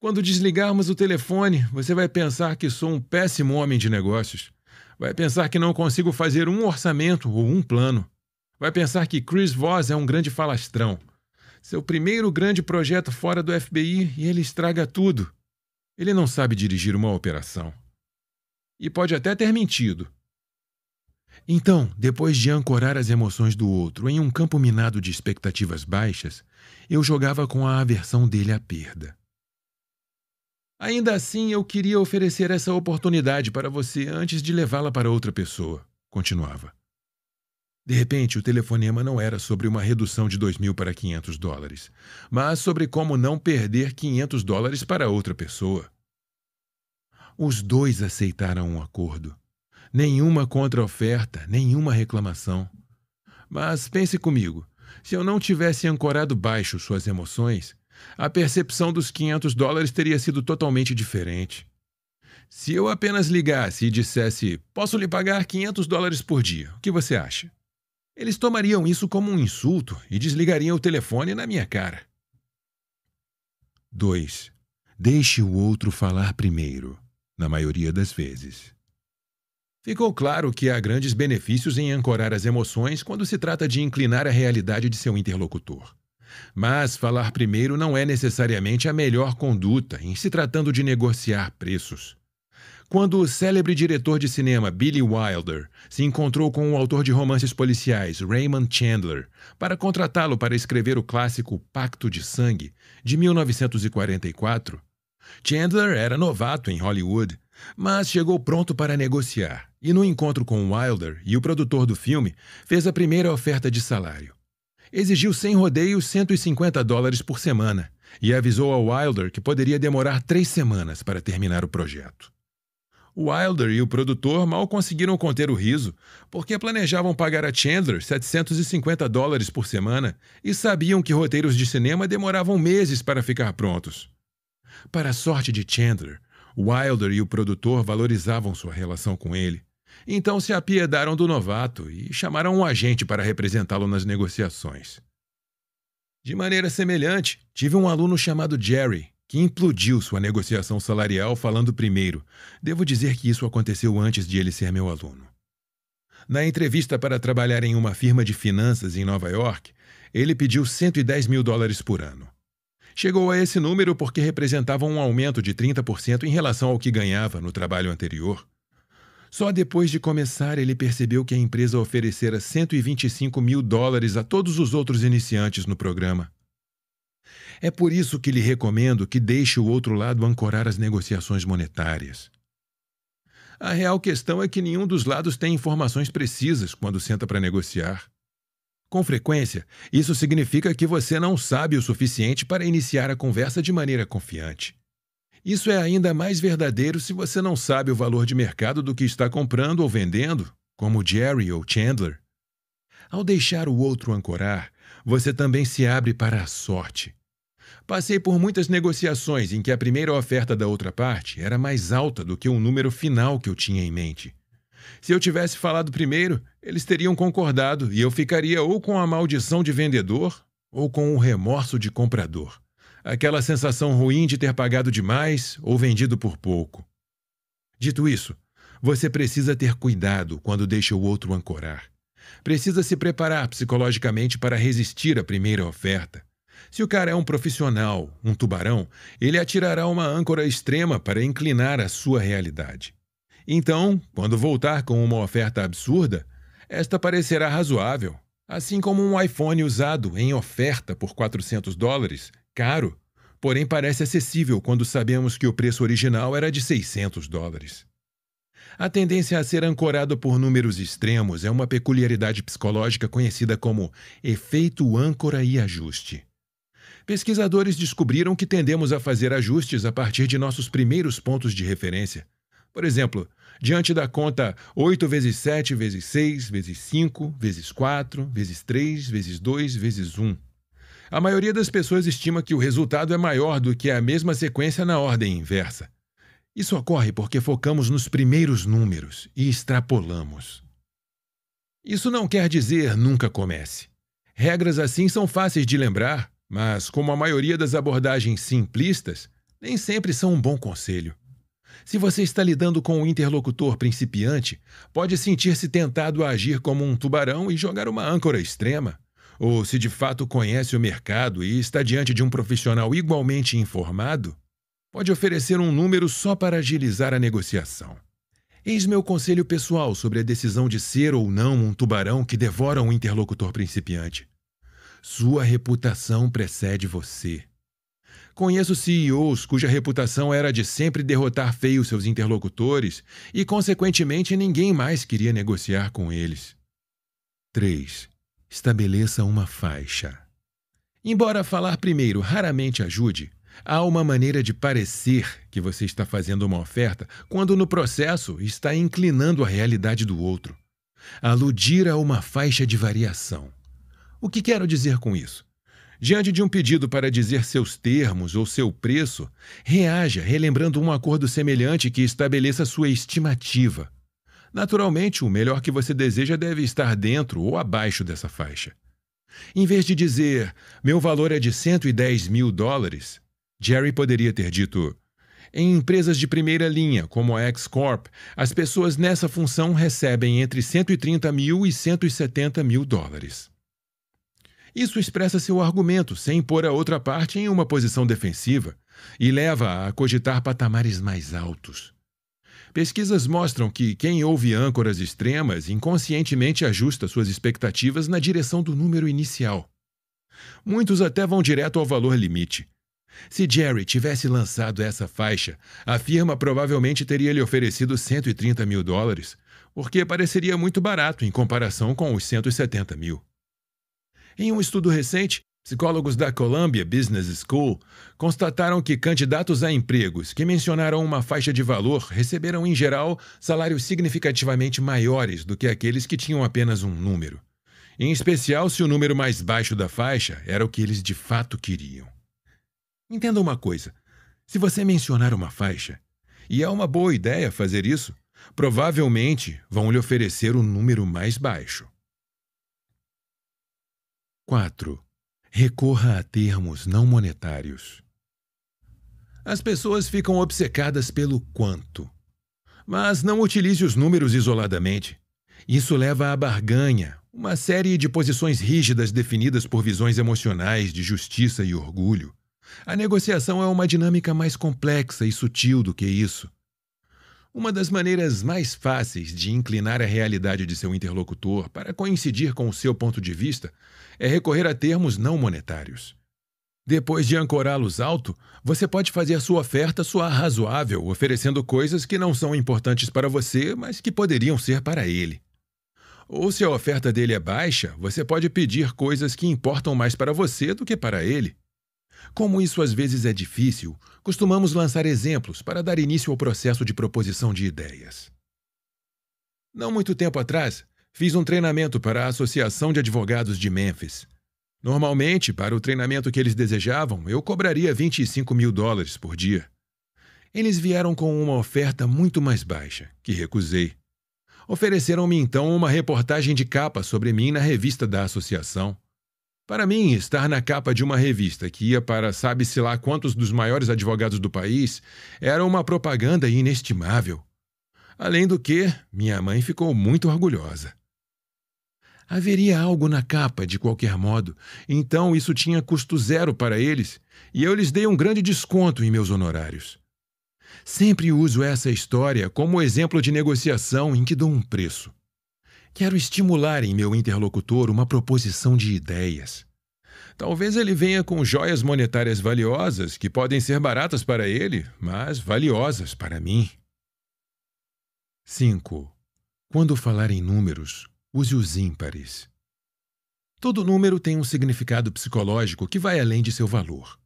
Quando desligarmos o telefone, você vai pensar que sou um péssimo homem de negócios. Vai pensar que não consigo fazer um orçamento ou um plano. Vai pensar que Chris Voss é um grande falastrão. Seu primeiro grande projeto fora do FBI e ele estraga tudo. Ele não sabe dirigir uma operação. E pode até ter mentido. Então, depois de ancorar as emoções do outro em um campo minado de expectativas baixas, eu jogava com a aversão dele à perda. Ainda assim, eu queria oferecer essa oportunidade para você antes de levá-la para outra pessoa, continuava. De repente, o telefonema não era sobre uma redução de 2 mil para 500 dólares, mas sobre como não perder 500 dólares para outra pessoa. Os dois aceitaram um acordo. Nenhuma contra-oferta, nenhuma reclamação. Mas pense comigo: se eu não tivesse ancorado baixo suas emoções, a percepção dos 500 dólares teria sido totalmente diferente. Se eu apenas ligasse e dissesse: Posso lhe pagar 500 dólares por dia, o que você acha? Eles tomariam isso como um insulto e desligariam o telefone na minha cara. 2. Deixe o outro falar primeiro, na maioria das vezes. Ficou claro que há grandes benefícios em ancorar as emoções quando se trata de inclinar a realidade de seu interlocutor. Mas falar primeiro não é necessariamente a melhor conduta em se tratando de negociar preços. Quando o célebre diretor de cinema Billy Wilder se encontrou com o autor de romances policiais Raymond Chandler para contratá-lo para escrever o clássico Pacto de Sangue, de 1944, Chandler era novato em Hollywood, mas chegou pronto para negociar e, no encontro com Wilder e o produtor do filme, fez a primeira oferta de salário exigiu sem rodeios 150 dólares por semana e avisou a Wilder que poderia demorar três semanas para terminar o projeto. Wilder e o produtor mal conseguiram conter o riso, porque planejavam pagar a Chandler 750 dólares por semana e sabiam que roteiros de cinema demoravam meses para ficar prontos. Para a sorte de Chandler, Wilder e o produtor valorizavam sua relação com ele então se apiedaram do novato e chamaram um agente para representá-lo nas negociações. De maneira semelhante, tive um aluno chamado Jerry, que implodiu sua negociação salarial falando primeiro. Devo dizer que isso aconteceu antes de ele ser meu aluno. Na entrevista para trabalhar em uma firma de finanças em Nova York, ele pediu 110 mil dólares por ano. Chegou a esse número porque representava um aumento de 30% em relação ao que ganhava no trabalho anterior. Só depois de começar, ele percebeu que a empresa oferecera 125 mil dólares a todos os outros iniciantes no programa. É por isso que lhe recomendo que deixe o outro lado ancorar as negociações monetárias. A real questão é que nenhum dos lados tem informações precisas quando senta para negociar. Com frequência, isso significa que você não sabe o suficiente para iniciar a conversa de maneira confiante. Isso é ainda mais verdadeiro se você não sabe o valor de mercado do que está comprando ou vendendo, como Jerry ou Chandler. Ao deixar o outro ancorar, você também se abre para a sorte. Passei por muitas negociações em que a primeira oferta da outra parte era mais alta do que o número final que eu tinha em mente. Se eu tivesse falado primeiro, eles teriam concordado e eu ficaria ou com a maldição de vendedor ou com o remorso de comprador aquela sensação ruim de ter pagado demais ou vendido por pouco. Dito isso, você precisa ter cuidado quando deixa o outro ancorar. Precisa se preparar psicologicamente para resistir à primeira oferta. Se o cara é um profissional, um tubarão, ele atirará uma âncora extrema para inclinar a sua realidade. Então, quando voltar com uma oferta absurda, esta parecerá razoável, assim como um iPhone usado em oferta por 400 dólares Caro, porém parece acessível quando sabemos que o preço original era de 600 dólares. A tendência a ser ancorado por números extremos é uma peculiaridade psicológica conhecida como efeito âncora e ajuste. Pesquisadores descobriram que tendemos a fazer ajustes a partir de nossos primeiros pontos de referência. Por exemplo, diante da conta 8 vezes 7 vezes 6 vezes 5 vezes 4 vezes 3 vezes 2 vezes 1. A maioria das pessoas estima que o resultado é maior do que a mesma sequência na ordem inversa. Isso ocorre porque focamos nos primeiros números e extrapolamos. Isso não quer dizer nunca comece. Regras assim são fáceis de lembrar, mas, como a maioria das abordagens simplistas, nem sempre são um bom conselho. Se você está lidando com um interlocutor principiante, pode sentir-se tentado a agir como um tubarão e jogar uma âncora extrema ou se de fato conhece o mercado e está diante de um profissional igualmente informado, pode oferecer um número só para agilizar a negociação. Eis meu conselho pessoal sobre a decisão de ser ou não um tubarão que devora um interlocutor principiante. Sua reputação precede você. Conheço CEOs cuja reputação era de sempre derrotar feio seus interlocutores e, consequentemente, ninguém mais queria negociar com eles. 3 estabeleça uma faixa. Embora falar primeiro raramente ajude, há uma maneira de parecer que você está fazendo uma oferta quando no processo está inclinando a realidade do outro. Aludir a uma faixa de variação. O que quero dizer com isso? Diante de um pedido para dizer seus termos ou seu preço, reaja relembrando um acordo semelhante que estabeleça sua estimativa. Naturalmente, o melhor que você deseja deve estar dentro ou abaixo dessa faixa. Em vez de dizer, meu valor é de 110 mil dólares, Jerry poderia ter dito, em empresas de primeira linha, como a X-Corp, as pessoas nessa função recebem entre 130 mil e 170 mil dólares. Isso expressa seu argumento sem pôr a outra parte em uma posição defensiva e leva-a a cogitar patamares mais altos. Pesquisas mostram que quem ouve âncoras extremas inconscientemente ajusta suas expectativas na direção do número inicial. Muitos até vão direto ao valor limite. Se Jerry tivesse lançado essa faixa, a firma provavelmente teria lhe oferecido 130 mil dólares, porque pareceria muito barato em comparação com os 170 mil. Em um estudo recente, Psicólogos da Columbia Business School constataram que candidatos a empregos que mencionaram uma faixa de valor receberam, em geral, salários significativamente maiores do que aqueles que tinham apenas um número. Em especial se o número mais baixo da faixa era o que eles de fato queriam. Entenda uma coisa: se você mencionar uma faixa, e é uma boa ideia fazer isso, provavelmente vão lhe oferecer o um número mais baixo. 4 recorra a termos não monetários. As pessoas ficam obcecadas pelo quanto. Mas não utilize os números isoladamente. Isso leva à barganha, uma série de posições rígidas definidas por visões emocionais de justiça e orgulho. A negociação é uma dinâmica mais complexa e sutil do que isso. Uma das maneiras mais fáceis de inclinar a realidade de seu interlocutor para coincidir com o seu ponto de vista é recorrer a termos não monetários. Depois de ancorá-los alto, você pode fazer sua oferta soar razoável, oferecendo coisas que não são importantes para você, mas que poderiam ser para ele. Ou se a oferta dele é baixa, você pode pedir coisas que importam mais para você do que para ele. Como isso às vezes é difícil, costumamos lançar exemplos para dar início ao processo de proposição de ideias. Não muito tempo atrás, fiz um treinamento para a Associação de Advogados de Memphis. Normalmente, para o treinamento que eles desejavam, eu cobraria 25 mil dólares por dia. Eles vieram com uma oferta muito mais baixa, que recusei. Ofereceram-me então uma reportagem de capa sobre mim na revista da associação. Para mim, estar na capa de uma revista que ia para sabe-se lá quantos dos maiores advogados do país era uma propaganda inestimável. Além do que, minha mãe ficou muito orgulhosa. Haveria algo na capa, de qualquer modo, então isso tinha custo zero para eles, e eu lhes dei um grande desconto em meus honorários. Sempre uso essa história como exemplo de negociação em que dou um preço. Quero estimular em meu interlocutor uma proposição de ideias. Talvez ele venha com joias monetárias valiosas, que podem ser baratas para ele, mas valiosas para mim. 5. Quando falar em números, use os ímpares. Todo número tem um significado psicológico que vai além de seu valor.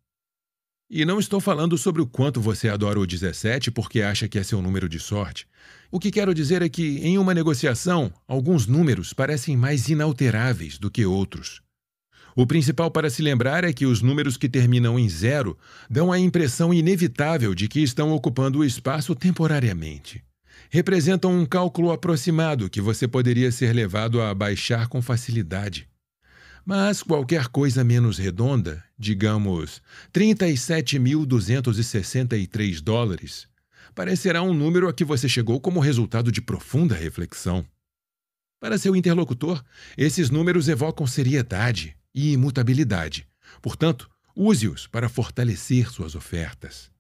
E não estou falando sobre o quanto você adora o 17 porque acha que é seu número de sorte. O que quero dizer é que, em uma negociação, alguns números parecem mais inalteráveis do que outros. O principal para se lembrar é que os números que terminam em zero dão a impressão inevitável de que estão ocupando o espaço temporariamente. Representam um cálculo aproximado que você poderia ser levado a abaixar com facilidade. Mas qualquer coisa menos redonda, digamos 37.263 dólares, parecerá um número a que você chegou como resultado de profunda reflexão. Para seu interlocutor, esses números evocam seriedade e imutabilidade. Portanto, use-os para fortalecer suas ofertas.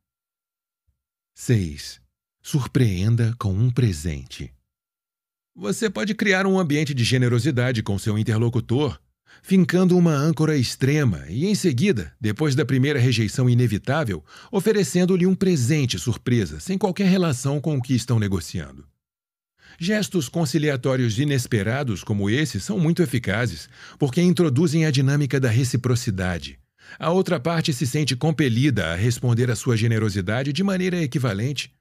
6. Surpreenda com um presente. Você pode criar um ambiente de generosidade com seu interlocutor fincando uma âncora extrema e, em seguida, depois da primeira rejeição inevitável, oferecendo-lhe um presente surpresa, sem qualquer relação com o que estão negociando. Gestos conciliatórios inesperados como esse são muito eficazes, porque introduzem a dinâmica da reciprocidade. A outra parte se sente compelida a responder à sua generosidade de maneira equivalente.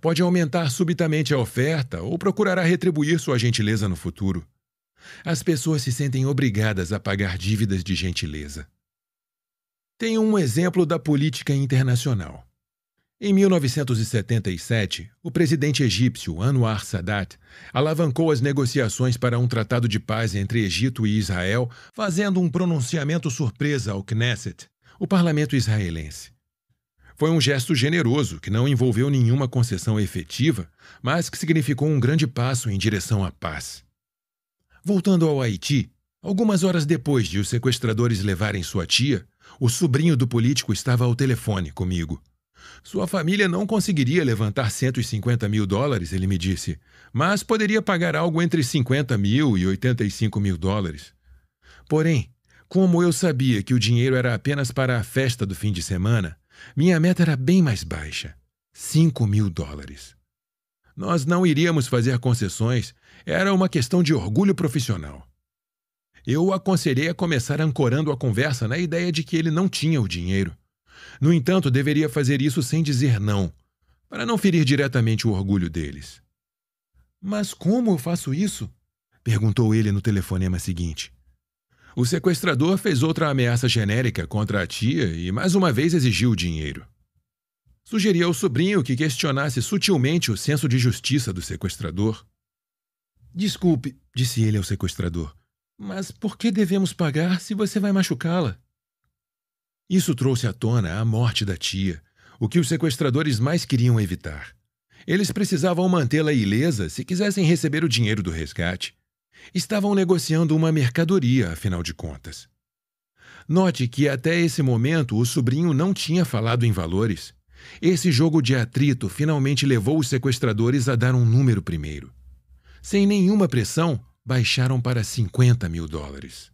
Pode aumentar subitamente a oferta ou procurará retribuir sua gentileza no futuro. As pessoas se sentem obrigadas a pagar dívidas de gentileza. Tem um exemplo da política internacional. Em 1977, o presidente egípcio Anwar Sadat alavancou as negociações para um tratado de paz entre Egito e Israel, fazendo um pronunciamento surpresa ao Knesset, o parlamento israelense. Foi um gesto generoso que não envolveu nenhuma concessão efetiva, mas que significou um grande passo em direção à paz. Voltando ao Haiti, algumas horas depois de os sequestradores levarem sua tia, o sobrinho do político estava ao telefone comigo. Sua família não conseguiria levantar 150 mil dólares, ele me disse, mas poderia pagar algo entre 50 mil e 85 mil dólares. Porém, como eu sabia que o dinheiro era apenas para a festa do fim de semana, minha meta era bem mais baixa: 5 mil dólares. Nós não iríamos fazer concessões, era uma questão de orgulho profissional. Eu o aconselhei a começar ancorando a conversa na ideia de que ele não tinha o dinheiro. No entanto, deveria fazer isso sem dizer não, para não ferir diretamente o orgulho deles. Mas como eu faço isso? perguntou ele no telefonema seguinte. O sequestrador fez outra ameaça genérica contra a tia e mais uma vez exigiu o dinheiro. Sugeria ao sobrinho que questionasse sutilmente o senso de justiça do sequestrador. Desculpe, disse ele ao sequestrador, mas por que devemos pagar se você vai machucá-la? Isso trouxe à tona a morte da tia, o que os sequestradores mais queriam evitar. Eles precisavam mantê-la ilesa se quisessem receber o dinheiro do resgate. Estavam negociando uma mercadoria, afinal de contas. Note que até esse momento o sobrinho não tinha falado em valores. Esse jogo de atrito finalmente levou os sequestradores a dar um número primeiro. Sem nenhuma pressão, baixaram para 50 mil dólares.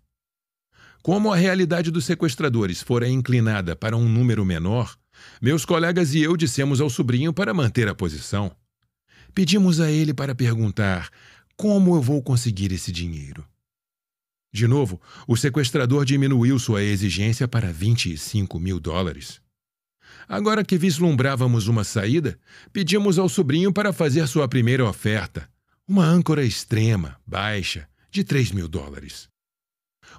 Como a realidade dos sequestradores fora inclinada para um número menor, meus colegas e eu dissemos ao sobrinho para manter a posição. Pedimos a ele para perguntar: como eu vou conseguir esse dinheiro? De novo, o sequestrador diminuiu sua exigência para 25 mil dólares. Agora que vislumbrávamos uma saída, pedimos ao sobrinho para fazer sua primeira oferta. Uma âncora extrema, baixa, de 3 mil dólares.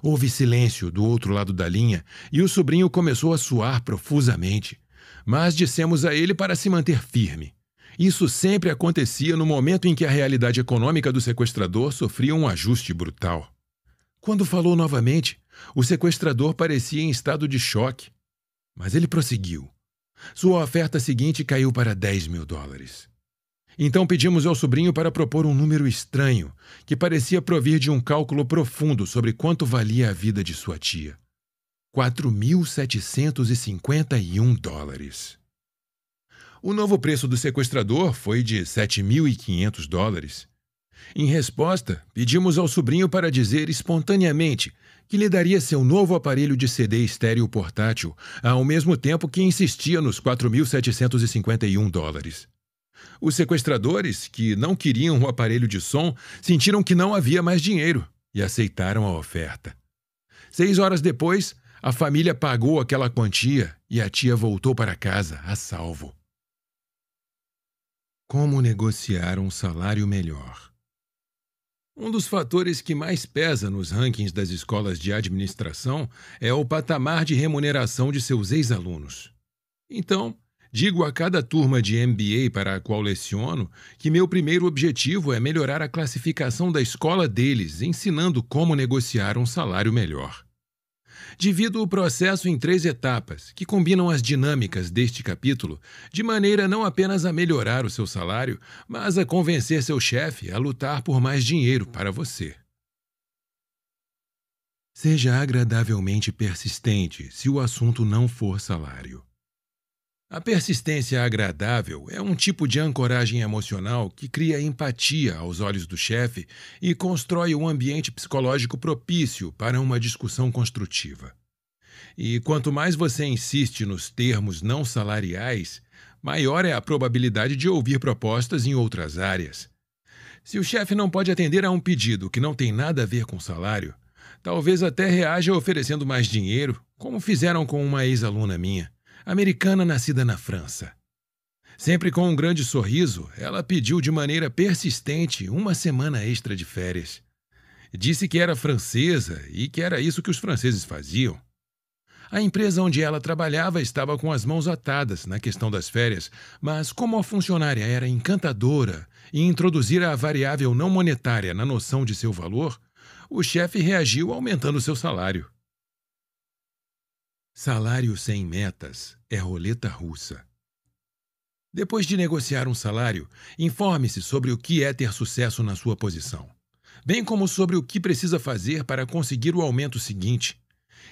Houve silêncio do outro lado da linha e o sobrinho começou a suar profusamente. Mas dissemos a ele para se manter firme. Isso sempre acontecia no momento em que a realidade econômica do sequestrador sofria um ajuste brutal. Quando falou novamente, o sequestrador parecia em estado de choque. Mas ele prosseguiu. Sua oferta seguinte caiu para 10 mil dólares. Então pedimos ao sobrinho para propor um número estranho, que parecia provir de um cálculo profundo sobre quanto valia a vida de sua tia. 4.751 dólares. O novo preço do sequestrador foi de 7.500 dólares. Em resposta, pedimos ao sobrinho para dizer espontaneamente que lhe daria seu novo aparelho de CD estéreo portátil, ao mesmo tempo que insistia nos 4.751 dólares. Os sequestradores, que não queriam o aparelho de som, sentiram que não havia mais dinheiro e aceitaram a oferta. Seis horas depois, a família pagou aquela quantia e a tia voltou para casa, a salvo. Como negociar um salário melhor? Um dos fatores que mais pesa nos rankings das escolas de administração é o patamar de remuneração de seus ex-alunos. Então, digo a cada turma de MBA para a qual leciono que meu primeiro objetivo é melhorar a classificação da escola deles, ensinando como negociar um salário melhor. Divido o processo em três etapas, que combinam as dinâmicas deste capítulo, de maneira não apenas a melhorar o seu salário, mas a convencer seu chefe a lutar por mais dinheiro para você. Seja agradavelmente persistente se o assunto não for salário. A persistência agradável é um tipo de ancoragem emocional que cria empatia aos olhos do chefe e constrói um ambiente psicológico propício para uma discussão construtiva. E quanto mais você insiste nos termos não salariais, maior é a probabilidade de ouvir propostas em outras áreas. Se o chefe não pode atender a um pedido que não tem nada a ver com salário, talvez até reaja oferecendo mais dinheiro, como fizeram com uma ex-aluna minha americana nascida na França. Sempre com um grande sorriso, ela pediu de maneira persistente uma semana extra de férias. Disse que era francesa e que era isso que os franceses faziam. A empresa onde ela trabalhava estava com as mãos atadas na questão das férias, mas como a funcionária era encantadora e introduzira a variável não monetária na noção de seu valor, o chefe reagiu aumentando seu salário. Salário sem metas é roleta russa. Depois de negociar um salário, informe-se sobre o que é ter sucesso na sua posição, bem como sobre o que precisa fazer para conseguir o aumento seguinte.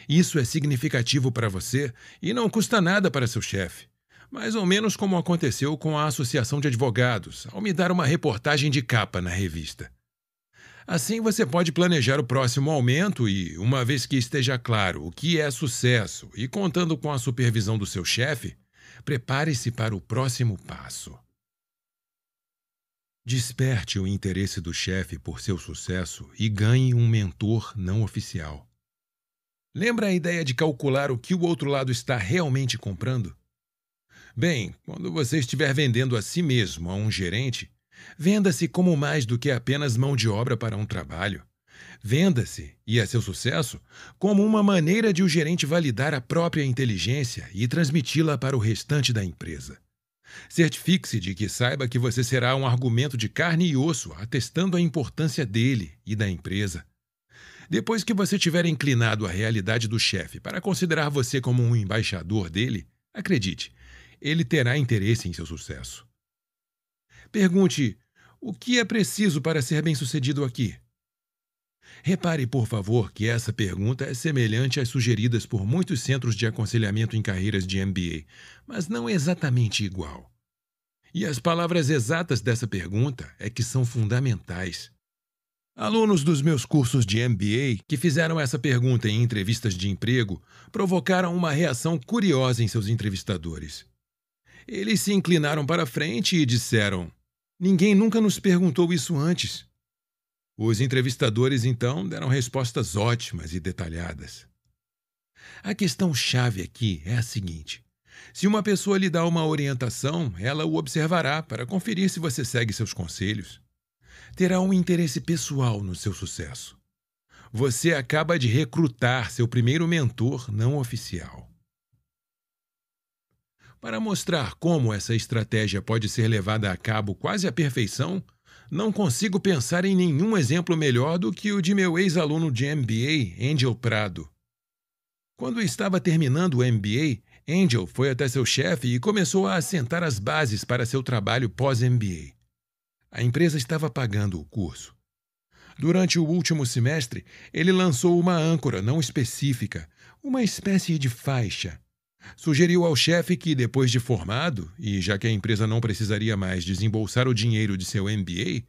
Isso é significativo para você e não custa nada para seu chefe. Mais ou menos como aconteceu com a Associação de Advogados, ao me dar uma reportagem de capa na revista. Assim, você pode planejar o próximo aumento e, uma vez que esteja claro o que é sucesso e contando com a supervisão do seu chefe, prepare-se para o próximo passo. Desperte o interesse do chefe por seu sucesso e ganhe um mentor não oficial. Lembra a ideia de calcular o que o outro lado está realmente comprando? Bem, quando você estiver vendendo a si mesmo a um gerente, Venda-se como mais do que apenas mão de obra para um trabalho. Venda-se, e a é seu sucesso, como uma maneira de o gerente validar a própria inteligência e transmiti-la para o restante da empresa. Certifique-se de que saiba que você será um argumento de carne e osso, atestando a importância dele e da empresa. Depois que você tiver inclinado a realidade do chefe para considerar você como um embaixador dele, acredite, ele terá interesse em seu sucesso. Pergunte: o que é preciso para ser bem-sucedido aqui? Repare, por favor, que essa pergunta é semelhante às sugeridas por muitos centros de aconselhamento em carreiras de MBA, mas não é exatamente igual. E as palavras exatas dessa pergunta é que são fundamentais. Alunos dos meus cursos de MBA que fizeram essa pergunta em entrevistas de emprego provocaram uma reação curiosa em seus entrevistadores. Eles se inclinaram para frente e disseram: Ninguém nunca nos perguntou isso antes. Os entrevistadores, então, deram respostas ótimas e detalhadas. A questão chave aqui é a seguinte: se uma pessoa lhe dá uma orientação, ela o observará para conferir se você segue seus conselhos. Terá um interesse pessoal no seu sucesso. Você acaba de recrutar seu primeiro mentor não oficial. Para mostrar como essa estratégia pode ser levada a cabo quase à perfeição, não consigo pensar em nenhum exemplo melhor do que o de meu ex-aluno de MBA, Angel Prado. Quando estava terminando o MBA, Angel foi até seu chefe e começou a assentar as bases para seu trabalho pós-MBA. A empresa estava pagando o curso. Durante o último semestre, ele lançou uma âncora não específica, uma espécie de faixa, sugeriu ao chefe que, depois de formado, e já que a empresa não precisaria mais desembolsar o dinheiro de seu MBA,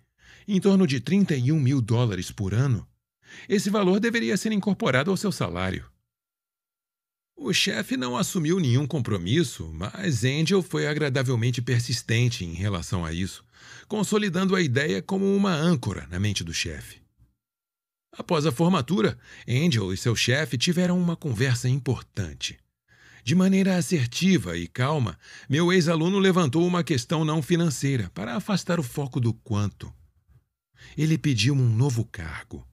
em torno de 31 mil dólares por ano, esse valor deveria ser incorporado ao seu salário. O chefe não assumiu nenhum compromisso, mas Angel foi agradavelmente persistente em relação a isso, consolidando a ideia como uma âncora na mente do chefe. Após a formatura, Angel e seu chefe tiveram uma conversa importante. De maneira assertiva e calma, meu ex-aluno levantou uma questão não financeira para afastar o foco do quanto. Ele pediu um novo cargo.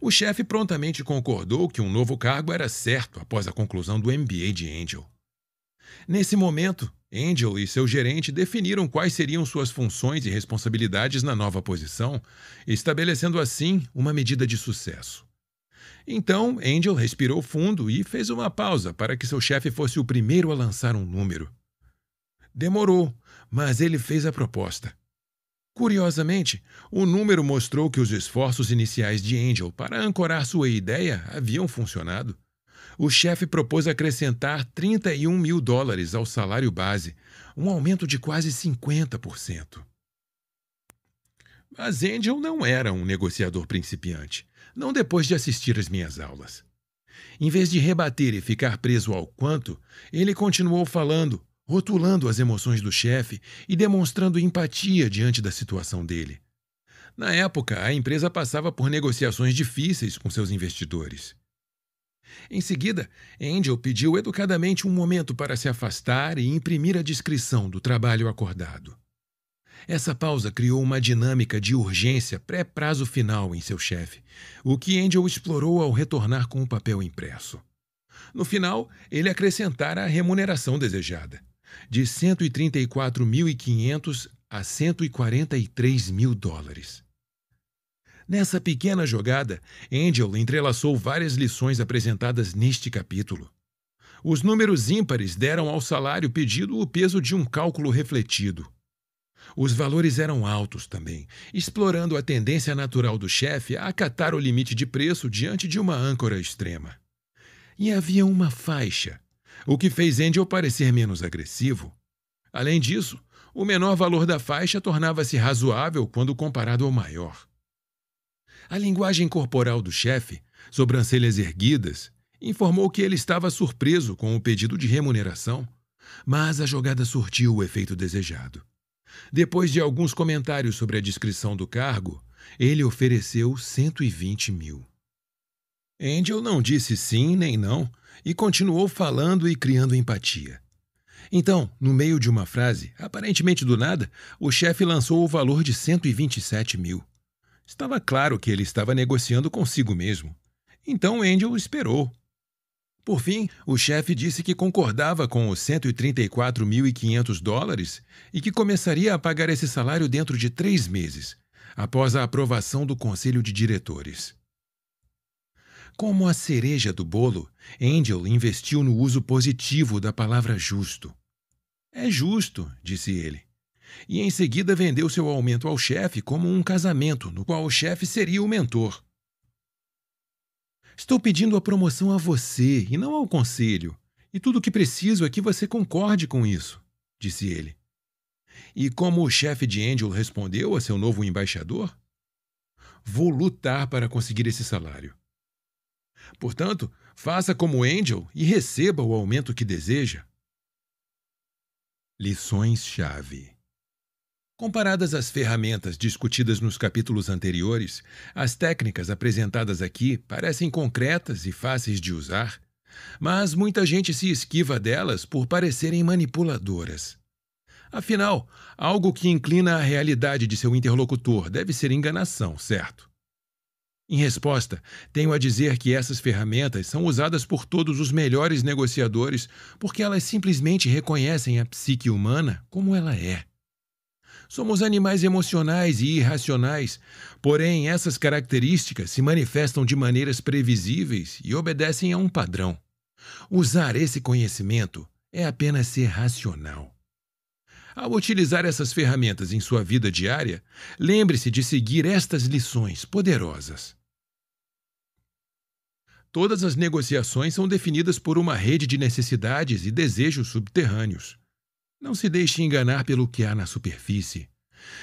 O chefe prontamente concordou que um novo cargo era certo após a conclusão do MBA de Angel. Nesse momento, Angel e seu gerente definiram quais seriam suas funções e responsabilidades na nova posição, estabelecendo assim uma medida de sucesso. Então, Angel respirou fundo e fez uma pausa para que seu chefe fosse o primeiro a lançar um número. Demorou, mas ele fez a proposta. Curiosamente, o número mostrou que os esforços iniciais de Angel para ancorar sua ideia haviam funcionado. O chefe propôs acrescentar 31 mil dólares ao salário base, um aumento de quase 50%. Mas Angel não era um negociador principiante não depois de assistir às minhas aulas. Em vez de rebater e ficar preso ao quanto, ele continuou falando, rotulando as emoções do chefe e demonstrando empatia diante da situação dele. Na época, a empresa passava por negociações difíceis com seus investidores. Em seguida, Angel pediu educadamente um momento para se afastar e imprimir a descrição do trabalho acordado. Essa pausa criou uma dinâmica de urgência pré-prazo final em seu chefe, o que Angel explorou ao retornar com o papel impresso. No final, ele acrescentara a remuneração desejada, de 134.500 a 143 mil dólares. Nessa pequena jogada, Angel entrelaçou várias lições apresentadas neste capítulo. Os números ímpares deram ao salário pedido o peso de um cálculo refletido. Os valores eram altos também, explorando a tendência natural do chefe a acatar o limite de preço diante de uma âncora extrema. E havia uma faixa, o que fez Angel parecer menos agressivo. Além disso, o menor valor da faixa tornava-se razoável quando comparado ao maior. A linguagem corporal do chefe, sobrancelhas erguidas, informou que ele estava surpreso com o pedido de remuneração, mas a jogada surtiu o efeito desejado. Depois de alguns comentários sobre a descrição do cargo, ele ofereceu 120 mil. Angel não disse sim nem não e continuou falando e criando empatia. Então, no meio de uma frase, aparentemente do nada, o chefe lançou o valor de 127 mil. Estava claro que ele estava negociando consigo mesmo. Então Angel esperou por fim, o chefe disse que concordava com os 134.500 dólares e que começaria a pagar esse salário dentro de três meses, após a aprovação do conselho de diretores. Como a cereja do bolo, Angel investiu no uso positivo da palavra justo. É justo, disse ele. E em seguida vendeu seu aumento ao chefe como um casamento, no qual o chefe seria o mentor. Estou pedindo a promoção a você e não ao conselho, e tudo o que preciso é que você concorde com isso, disse ele. E como o chefe de Angel respondeu a seu novo embaixador? Vou lutar para conseguir esse salário. Portanto, faça como Angel e receba o aumento que deseja. Lições-chave Comparadas às ferramentas discutidas nos capítulos anteriores, as técnicas apresentadas aqui parecem concretas e fáceis de usar, mas muita gente se esquiva delas por parecerem manipuladoras. Afinal, algo que inclina a realidade de seu interlocutor deve ser enganação, certo? Em resposta, tenho a dizer que essas ferramentas são usadas por todos os melhores negociadores porque elas simplesmente reconhecem a psique humana como ela é. Somos animais emocionais e irracionais, porém essas características se manifestam de maneiras previsíveis e obedecem a um padrão. Usar esse conhecimento é apenas ser racional. Ao utilizar essas ferramentas em sua vida diária, lembre-se de seguir estas lições poderosas. Todas as negociações são definidas por uma rede de necessidades e desejos subterrâneos. Não se deixe enganar pelo que há na superfície.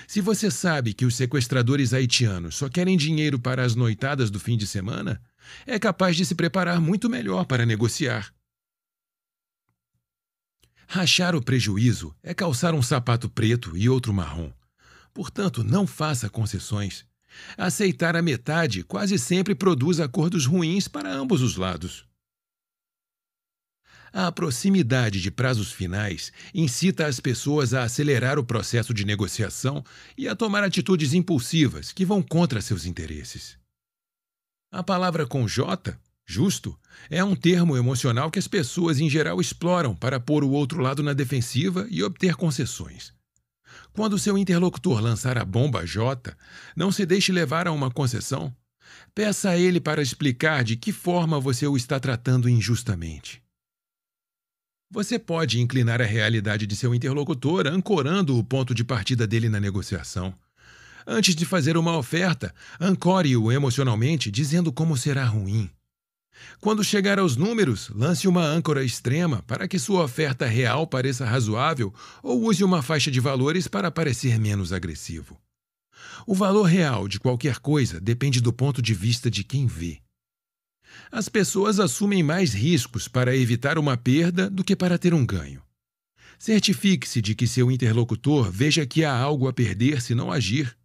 Se você sabe que os sequestradores haitianos só querem dinheiro para as noitadas do fim de semana, é capaz de se preparar muito melhor para negociar. Rachar o prejuízo é calçar um sapato preto e outro marrom. Portanto, não faça concessões. Aceitar a metade quase sempre produz acordos ruins para ambos os lados. A proximidade de prazos finais incita as pessoas a acelerar o processo de negociação e a tomar atitudes impulsivas que vão contra seus interesses. A palavra com J, justo, é um termo emocional que as pessoas em geral exploram para pôr o outro lado na defensiva e obter concessões. Quando seu interlocutor lançar a bomba J, não se deixe levar a uma concessão. Peça a ele para explicar de que forma você o está tratando injustamente. Você pode inclinar a realidade de seu interlocutor ancorando o ponto de partida dele na negociação. Antes de fazer uma oferta, ancore-o emocionalmente dizendo como será ruim. Quando chegar aos números, lance uma âncora extrema para que sua oferta real pareça razoável ou use uma faixa de valores para parecer menos agressivo. O valor real de qualquer coisa depende do ponto de vista de quem vê as pessoas assumem mais riscos para evitar uma perda do que para ter um ganho. Certifique-se de que seu interlocutor veja que há algo a perder se não agir